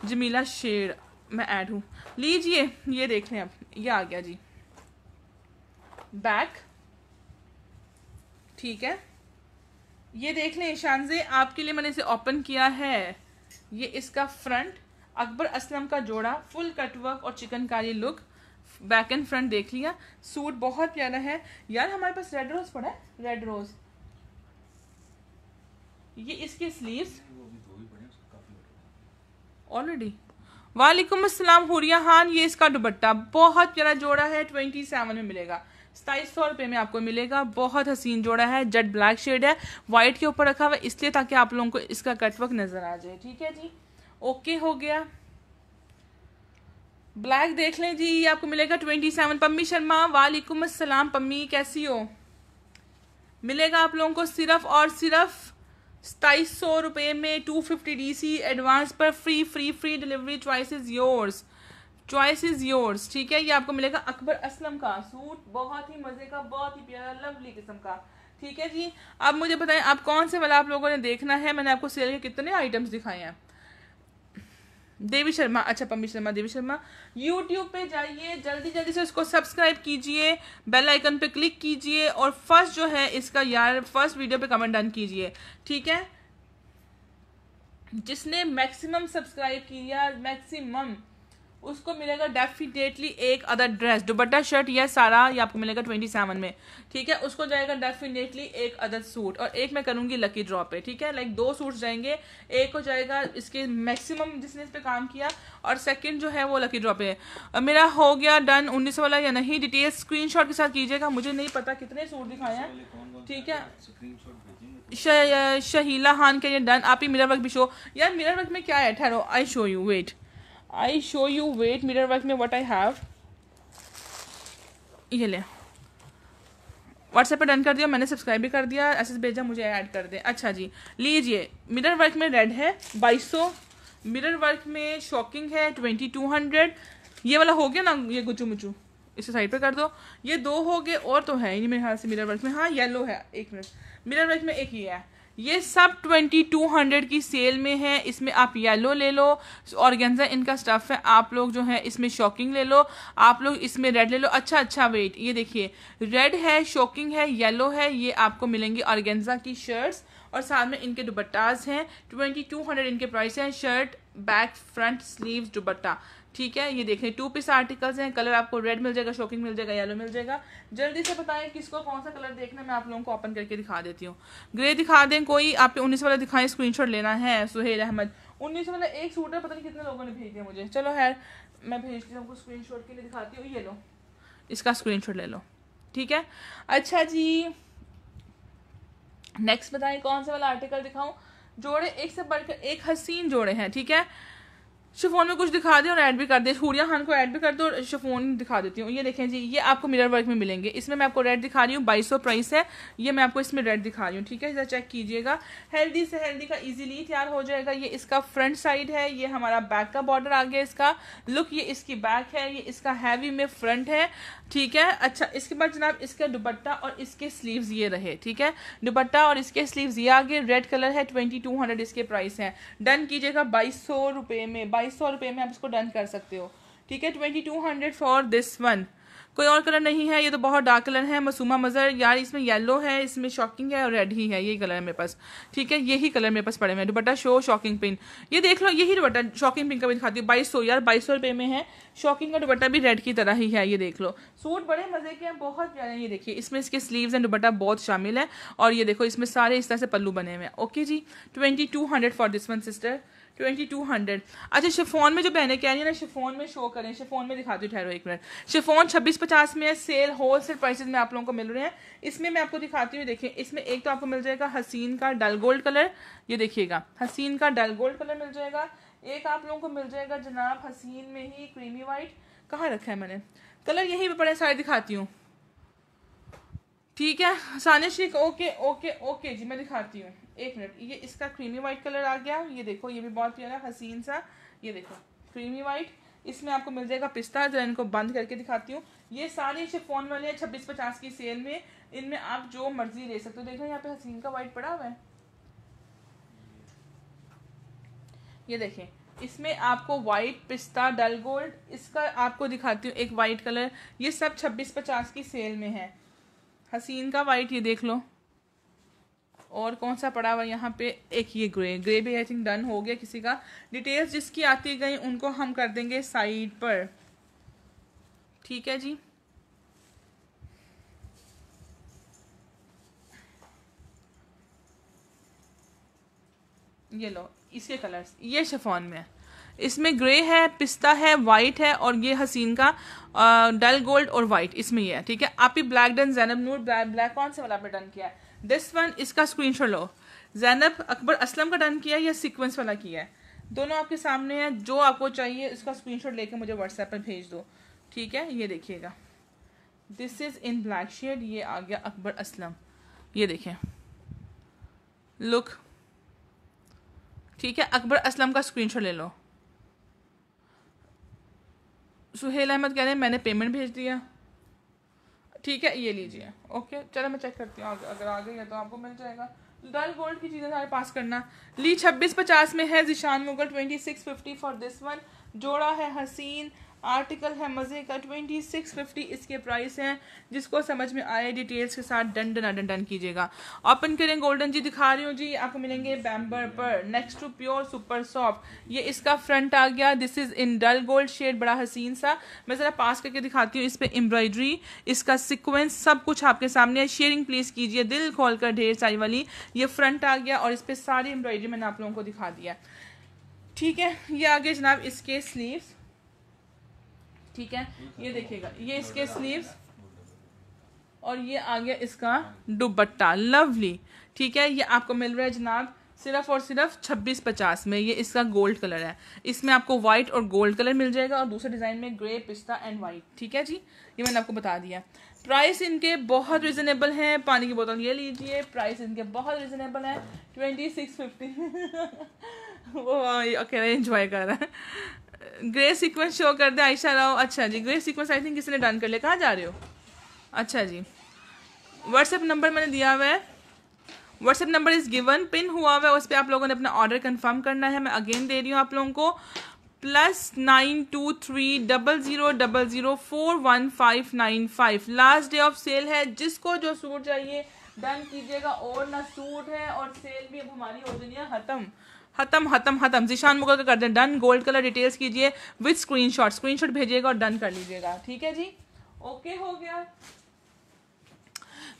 जमीला शेड मैं ऐड हूँ लीजिए ये देख लें आप ये आ गया जी बैक ठीक है ये देख लें शानजे आपके लिए मैंने इसे ओपन किया है ये इसका फ्रंट अकबर असलम का जोड़ा फुल कटवर्क और chikankari look back and front देख लिया सूट बहुत प्यारा है यार हमारे पास रेड रोज पड़ा है रेड रोज ये इसके स्लीव्स ऑलरेडी वालेकुम असलम हुरिया खान ये इसका दुपट्टा बहुत प्यारा जोड़ा है ट्वेंटी सेवन में मिलेगा सताईस सौ रुपये में आपको मिलेगा बहुत हसीन जोड़ा है जेट ब्लैक शेड है वाइट के ऊपर रखा हुआ है इसलिए ताकि आप लोगों को इसका कटवर्क नज़र आ जाए ठीक है जी ओके हो गया ब्लैक देख लें जी ये आपको मिलेगा ट्वेंटी सेवन पम्मी शर्मा वालेकुम अस्सलाम पम्मी कैसी हो मिलेगा आप लोगों को सिर्फ और सिर्फ सताईस सौ रुपये में two fifty D C advance पर free free free delivery choice is yours choice is yours ठीक है ये आपको मिलेगा अकबर असलम का सूट बहुत ही मजे का बहुत ही प्यारा लवली किस्म का ठीक है जी अब मुझे बताएं आप कौन से वाला आप लोगों ने देखना है मैंने आपको सेल के कितने आइटम्स दिखाए हैं देवी शर्मा अच्छा पम्मी शर्मा देवी शर्मा यूट्यूब पे जाइए जल्दी जल्दी से उसको सब्सक्राइब कीजिए बेल आइकन पे क्लिक कीजिए और फर्स्ट जो है इसका यार फर्स्ट वीडियो पे कमेंट डन कीजिए ठीक है जिसने मैक्सिमम सब्सक्राइब किया मैक्सिमम उसको मिलेगा डेफिनेटली एक अदर ड्रेस दुबट्टा शर्ट या सारा ये आपको मिलेगा ट्वेंटी सेवन में ठीक है उसको जाएगा डेफिनेटली एक अदर सूट और एक मैं करूंगी लकी ड्रॉ पे ठीक है लाइक दो सूट्स जाएंगे एक को जाएगा इसके मैक्सिमम जिसने इस पर काम किया और सेकेंड जो है वो लकी ड्रॉ पे मेरा हो गया डन उन्नीस वाला या नहीं डिटेल स्क्रीन के साथ कीजिएगा मुझे नहीं पता कितने सूट दिखाए हैं ठीक है शहीला खान के लिए डन आप ही मिरर वर्क भी शो यार मिरर वर्क में क्या है ठहरो I show you wait I show you wait mirror work में वट आई हैव ये ले व्हाट्सएप पे डन कर दिया मैंने सब्सक्राइब भी कर दिया ऐसे भेजा मुझे ऐड कर दे अच्छा जी लीजिए मिरर वर्क में रेड है बाईस सौ मिरर वर्क में शॉकिंग है ट्वेंटी टू हंड्रेड ये वाला हो गया ना ये गुचू मुचू इसे साइड पे कर दो ये दो हो गए और तो है ही नहीं मेरे ख्याल से मिरर वर्क में हाँ येलो है एक मिनट मिरर वर्क में एक ही है ये सब ट्वेंटी टू हंड्रेड की सेल में है इसमें आप येलो ले लो गेंजा इनका स्टफ है आप लोग जो है इसमें शॉकिंग ले लो आप लोग इसमें रेड ले लो अच्छा अच्छा वेट ये देखिए रेड है शॉकिंग है येलो है ये आपको मिलेंगे और की शर्ट्स और साथ में इनके दुबट्टाज हैं ट्वेंटी टू हंड्रेड इनके प्राइस हैं shirt back front sleeve dupatta ठीक है ये देख रहे टू पीस आर्टिकल्स हैं कलर आपको रेड मिल जाएगा शॉकिंग मिल जाएगा येलो मिल जाएगा जल्दी से बताएं किसको कौन सा कलर देखना मैं आप लोगों को ओपन करके दिखा देती हूँ ग्रे दिखा दें कोई आप उन्नीस वाला दिखाएं स्क्रीनशॉट लेना है सुहेल अहमद उन्नीस वाला एक सूट है पता नहीं कितने लोगों ने भेज दिया मुझे चलो है मैं भेजती हूँ स्क्रीन स्क्रीन के लिए दिखाती हूँ ये लो इसका स्क्रीन ले लो ठीक है अच्छा जी नेक्स्ट बताएं कौन सा वाला आर्टिकल दिखाऊं जोड़े एक से बढ़कर एक हसीन जोड़े हैं ठीक है शिफोन में कुछ दिखा दें और ऐड भी कर दें हूरिया खान को ऐड भी कर दो और शिफोन दिखा देती हूँ ये देखें जी ये आपको मिरर वर्क में मिलेंगे इसमें मैं आपको रेड दिखा रही हूँ बाईस सौ प्राइस है ये मैं आपको इसमें रेड दिखा रही हूँ ठीक है इधर चेक कीजिएगा हेल्दी से हेल्दी का इजीली तैयार हो जाएगा ये इसका फ्रंट साइड है ये हमारा बैक का बॉर्डर आ गया इसका लुक ये इसकी बैक है ये इसका हैवी में फ्रंट है ठीक है अच्छा इसके बाद जनाब इसका दुपट्टा और इसके स्लीव ये रहे ठीक है दुपट्टा और इसके स्लीव ये आगे रेड कलर है ट्वेंटी इसके प्राइस है डन कीजिएगा बाईस में बाईस बाईस सौ रुपये में आप इसको डन कर सकते हो ठीक है twenty two hundred for this one कोई और कलर नहीं है ये तो बहुत डार्क कलर है मसूमा मज़र यार इसमें येलो है इसमें शॉकिंग है और रेड ही है यही कलर है मेरे पास ठीक है यही कलर मेरे पास पड़े हुए हैं दुपट्टा शो शॉकिंग पिन ये देख लो यही दुपट्टा शॉकिंग पिन का भी दिखाती हूँ बाईस सौ यार बाईस सौ रुपये में है शॉकिंग का दुपट्टा भी रेड की तरह ही है ये देख लो सूट बड़े मज़े के हैं बहुत प्यारे हैं ये देखिए इसमें इसके स्लीव एंड दुपट्टा बहुत शामिल है और ये देखो इसमें सारे इस तरह से पल्लू बने हुए हैं ओके जी twenty two hundred for this one sister twenty two hundred अच्छा शिफोन में जो बहने कह रही है ना शिफोन में शो करें शिफोन में दिखाती हूँ ठहरो एक मिनट शिफोन छब्बीस पचास में है सेल होल सेल प्राइसेज में आप लोगों को मिल रहे हैं इसमें मैं आपको दिखाती हूँ देखिए इसमें एक तो आपको मिल जाएगा हसीन का डल गोल्ड कलर ये देखिएगा हसीन का डल गोल्ड कलर मिल जाएगा एक आप लोगों को मिल जाएगा जनाब हसीन में ही क्रीमी वाइट कहाँ रखा है मैंने कलर यही बड़े सारे दिखाती हूँ ठीक है शेख ओके ओके ओके जी मैं दिखाती हूँ एक मिनट ये इसका क्रीमी वाइट कलर आ गया ये देखो ये भी बहुत प्यारा हसीन सा ये देखो क्रीमी वाइट इसमें आपको मिल जाएगा पिस्ता जरा इनको बंद करके दिखाती हूँ ये सारे शिफोन वाले हैं छब्बीस पचास की सेल में इनमें आप जो मर्जी ले सकते हो देख यहाँ पे हसीन का वाइट पड़ा हुआ है ये देखें इसमें आपको वाइट पिस्ता डल गोल्ड इसका आपको दिखाती हूँ एक वाइट कलर ये सब छब्बीस पचास की सेल में है हसीन का वाइट ये देख लो और कौन सा पड़ा हुआ यहाँ पे एक ये ग्रे ग्रे भी आई थिंक डन हो गया किसी का डिटेल्स जिसकी आती गई उनको हम कर देंगे साइड पर ठीक है जी ये लो इसके कलर्स ये शेफॉन में है इसमें ग्रे है पिस्ता है वाइट है और ये हसीन का डल गोल्ड और वाइट इसमें ये है ठीक है आप ही black done Zainab Noor black, black कौन से वाला पे डन किया है दिस वन इसका शॉट लो जैनब अकबर असलम का डन किया है या सिक्वेंस वाला किया है दोनों आपके सामने हैं जो आपको चाहिए इसका शॉट लेके मुझे व्हाट्सएप पर भेज दो ठीक है ये देखिएगा this is in black shade ये आ गया अकबर असलम ये देखें लुक ठीक है अकबर असलम का स्क्रीनशॉट ले लो सुहेल अहमद कह रहे हैं मैंने पेमेंट भेज दिया ठीक है ये लीजिए ओके चलो मैं चेक करती हूँ अगर आ गई है तो आपको मिल जाएगा डल गोल्ड की चीज़ें सारे पास करना ली छब्बीस पचास में है Zeeshan Mughal twenty six fifty for this one जोड़ा है हसीन आर्टिकल है मज़े का ट्वेंटी सिक्स फिफ्टी इसके प्राइस हैं जिसको समझ में आए डिटेल्स के साथ डंडन डन डन कीजिएगा ओपन करें गोल्डन जी दिखा रही हूँ जी आपको मिलेंगे बैम्बर पर next to pure super soft ये इसका फ्रंट आ गया this is in dull gold shade बड़ा हसीन सा मैं ज़रा पास करके दिखाती हूँ इस पर एम्ब्रॉयडरी इसका सिक्वेंस सब कुछ आपके सामने है शेयरिंग प्लीज़ कीजिए दिल खोल कर ढेर सारी वाली ये फ्रंट आ गया और इस पर सारी एम्ब्रॉयडरी मैंने आप लोगों को दिखा दिया ठीक है ये आगे जनाब इसके स्लीव्स ठीक है ये देखिएगा ये इसके स्लीव्स और ये आ गया इसका दुबट्टा लवली ठीक है ये आपको मिल रहा है जनाब सिर्फ और सिर्फ छब्बीस पचास में ये इसका गोल्ड कलर है इसमें आपको व्हाइट और गोल्ड कलर मिल जाएगा और दूसरे डिज़ाइन में ग्रे पिस्ता एंड वाइट ठीक है जी ये मैंने आपको बता दिया प्राइस इनके बहुत रिजनेबल हैं पानी की बोतल ये लीजिए प्राइस इनके बहुत रिजनेबल है ट्वेंटी सिक्स फिफ्टी वो कह रहे इंजॉय कर रहा है ग्रे सीक्वेंस शो कर दे आयशा राव अच्छा जी ग्रे सीक्वेंस आई थिंक किसी ने डन कर लिया कहाँ जा रहे हो अच्छा जी व्हाट्सएप नंबर मैंने दिया हुआ है WhatsApp number is given pin हुआ हुआ है उस पर आप लोगों ने अपना ऑर्डर कंफर्म करना है मैं अगेन दे रही हूँ आप लोगों को plus nine two three double zero double zero four one five nine five last day of sale है जिसको जो सूट चाहिए डन कीजिएगा और ना सूट है और सेल भी अब हमारी हो रही है ख़त्म हतम हतम हतम जिशान मुगल का कर दें डन गोल्ड कलर डिटेल्स कीजिए विथ स्क्रीन शॉट भेजिएगा और डन कर लीजिएगा ठीक है जी ओके हो गया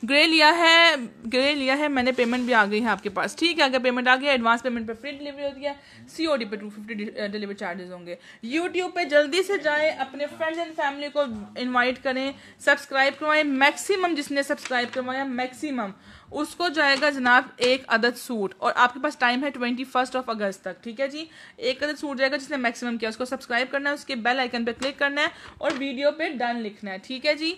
ग्रे लिया है ग्रे लिया है मैंने पेमेंट भी आ गई है आपके पास ठीक है अगर पेमेंट आ गया एडवांस पेमेंट पे फ्री डिलीवरी होती है सीओडी पे टू फिफ्टी डिलीवरी चार्जेस होंगे यूट्यूब पे जल्दी से जाएं अपने फ्रेंड्स एंड फैमिली को इनवाइट करें सब्सक्राइब करवाएं मैक्सिमम जिसने सब्सक्राइब करवाया मैक्सिमम उसको जाएगा जनाब एक अदद सूट और आपके पास टाइम है ट्वेंटी फर्स्ट ऑफ अगस्त तक ठीक है जी एक अदद सूट जाएगा जिसने मैक्सिमम किया उसको सब्सक्राइब करना है उसके बेल आइकन पर क्लिक करना है और वीडियो पे डन लिखना है ठीक है जी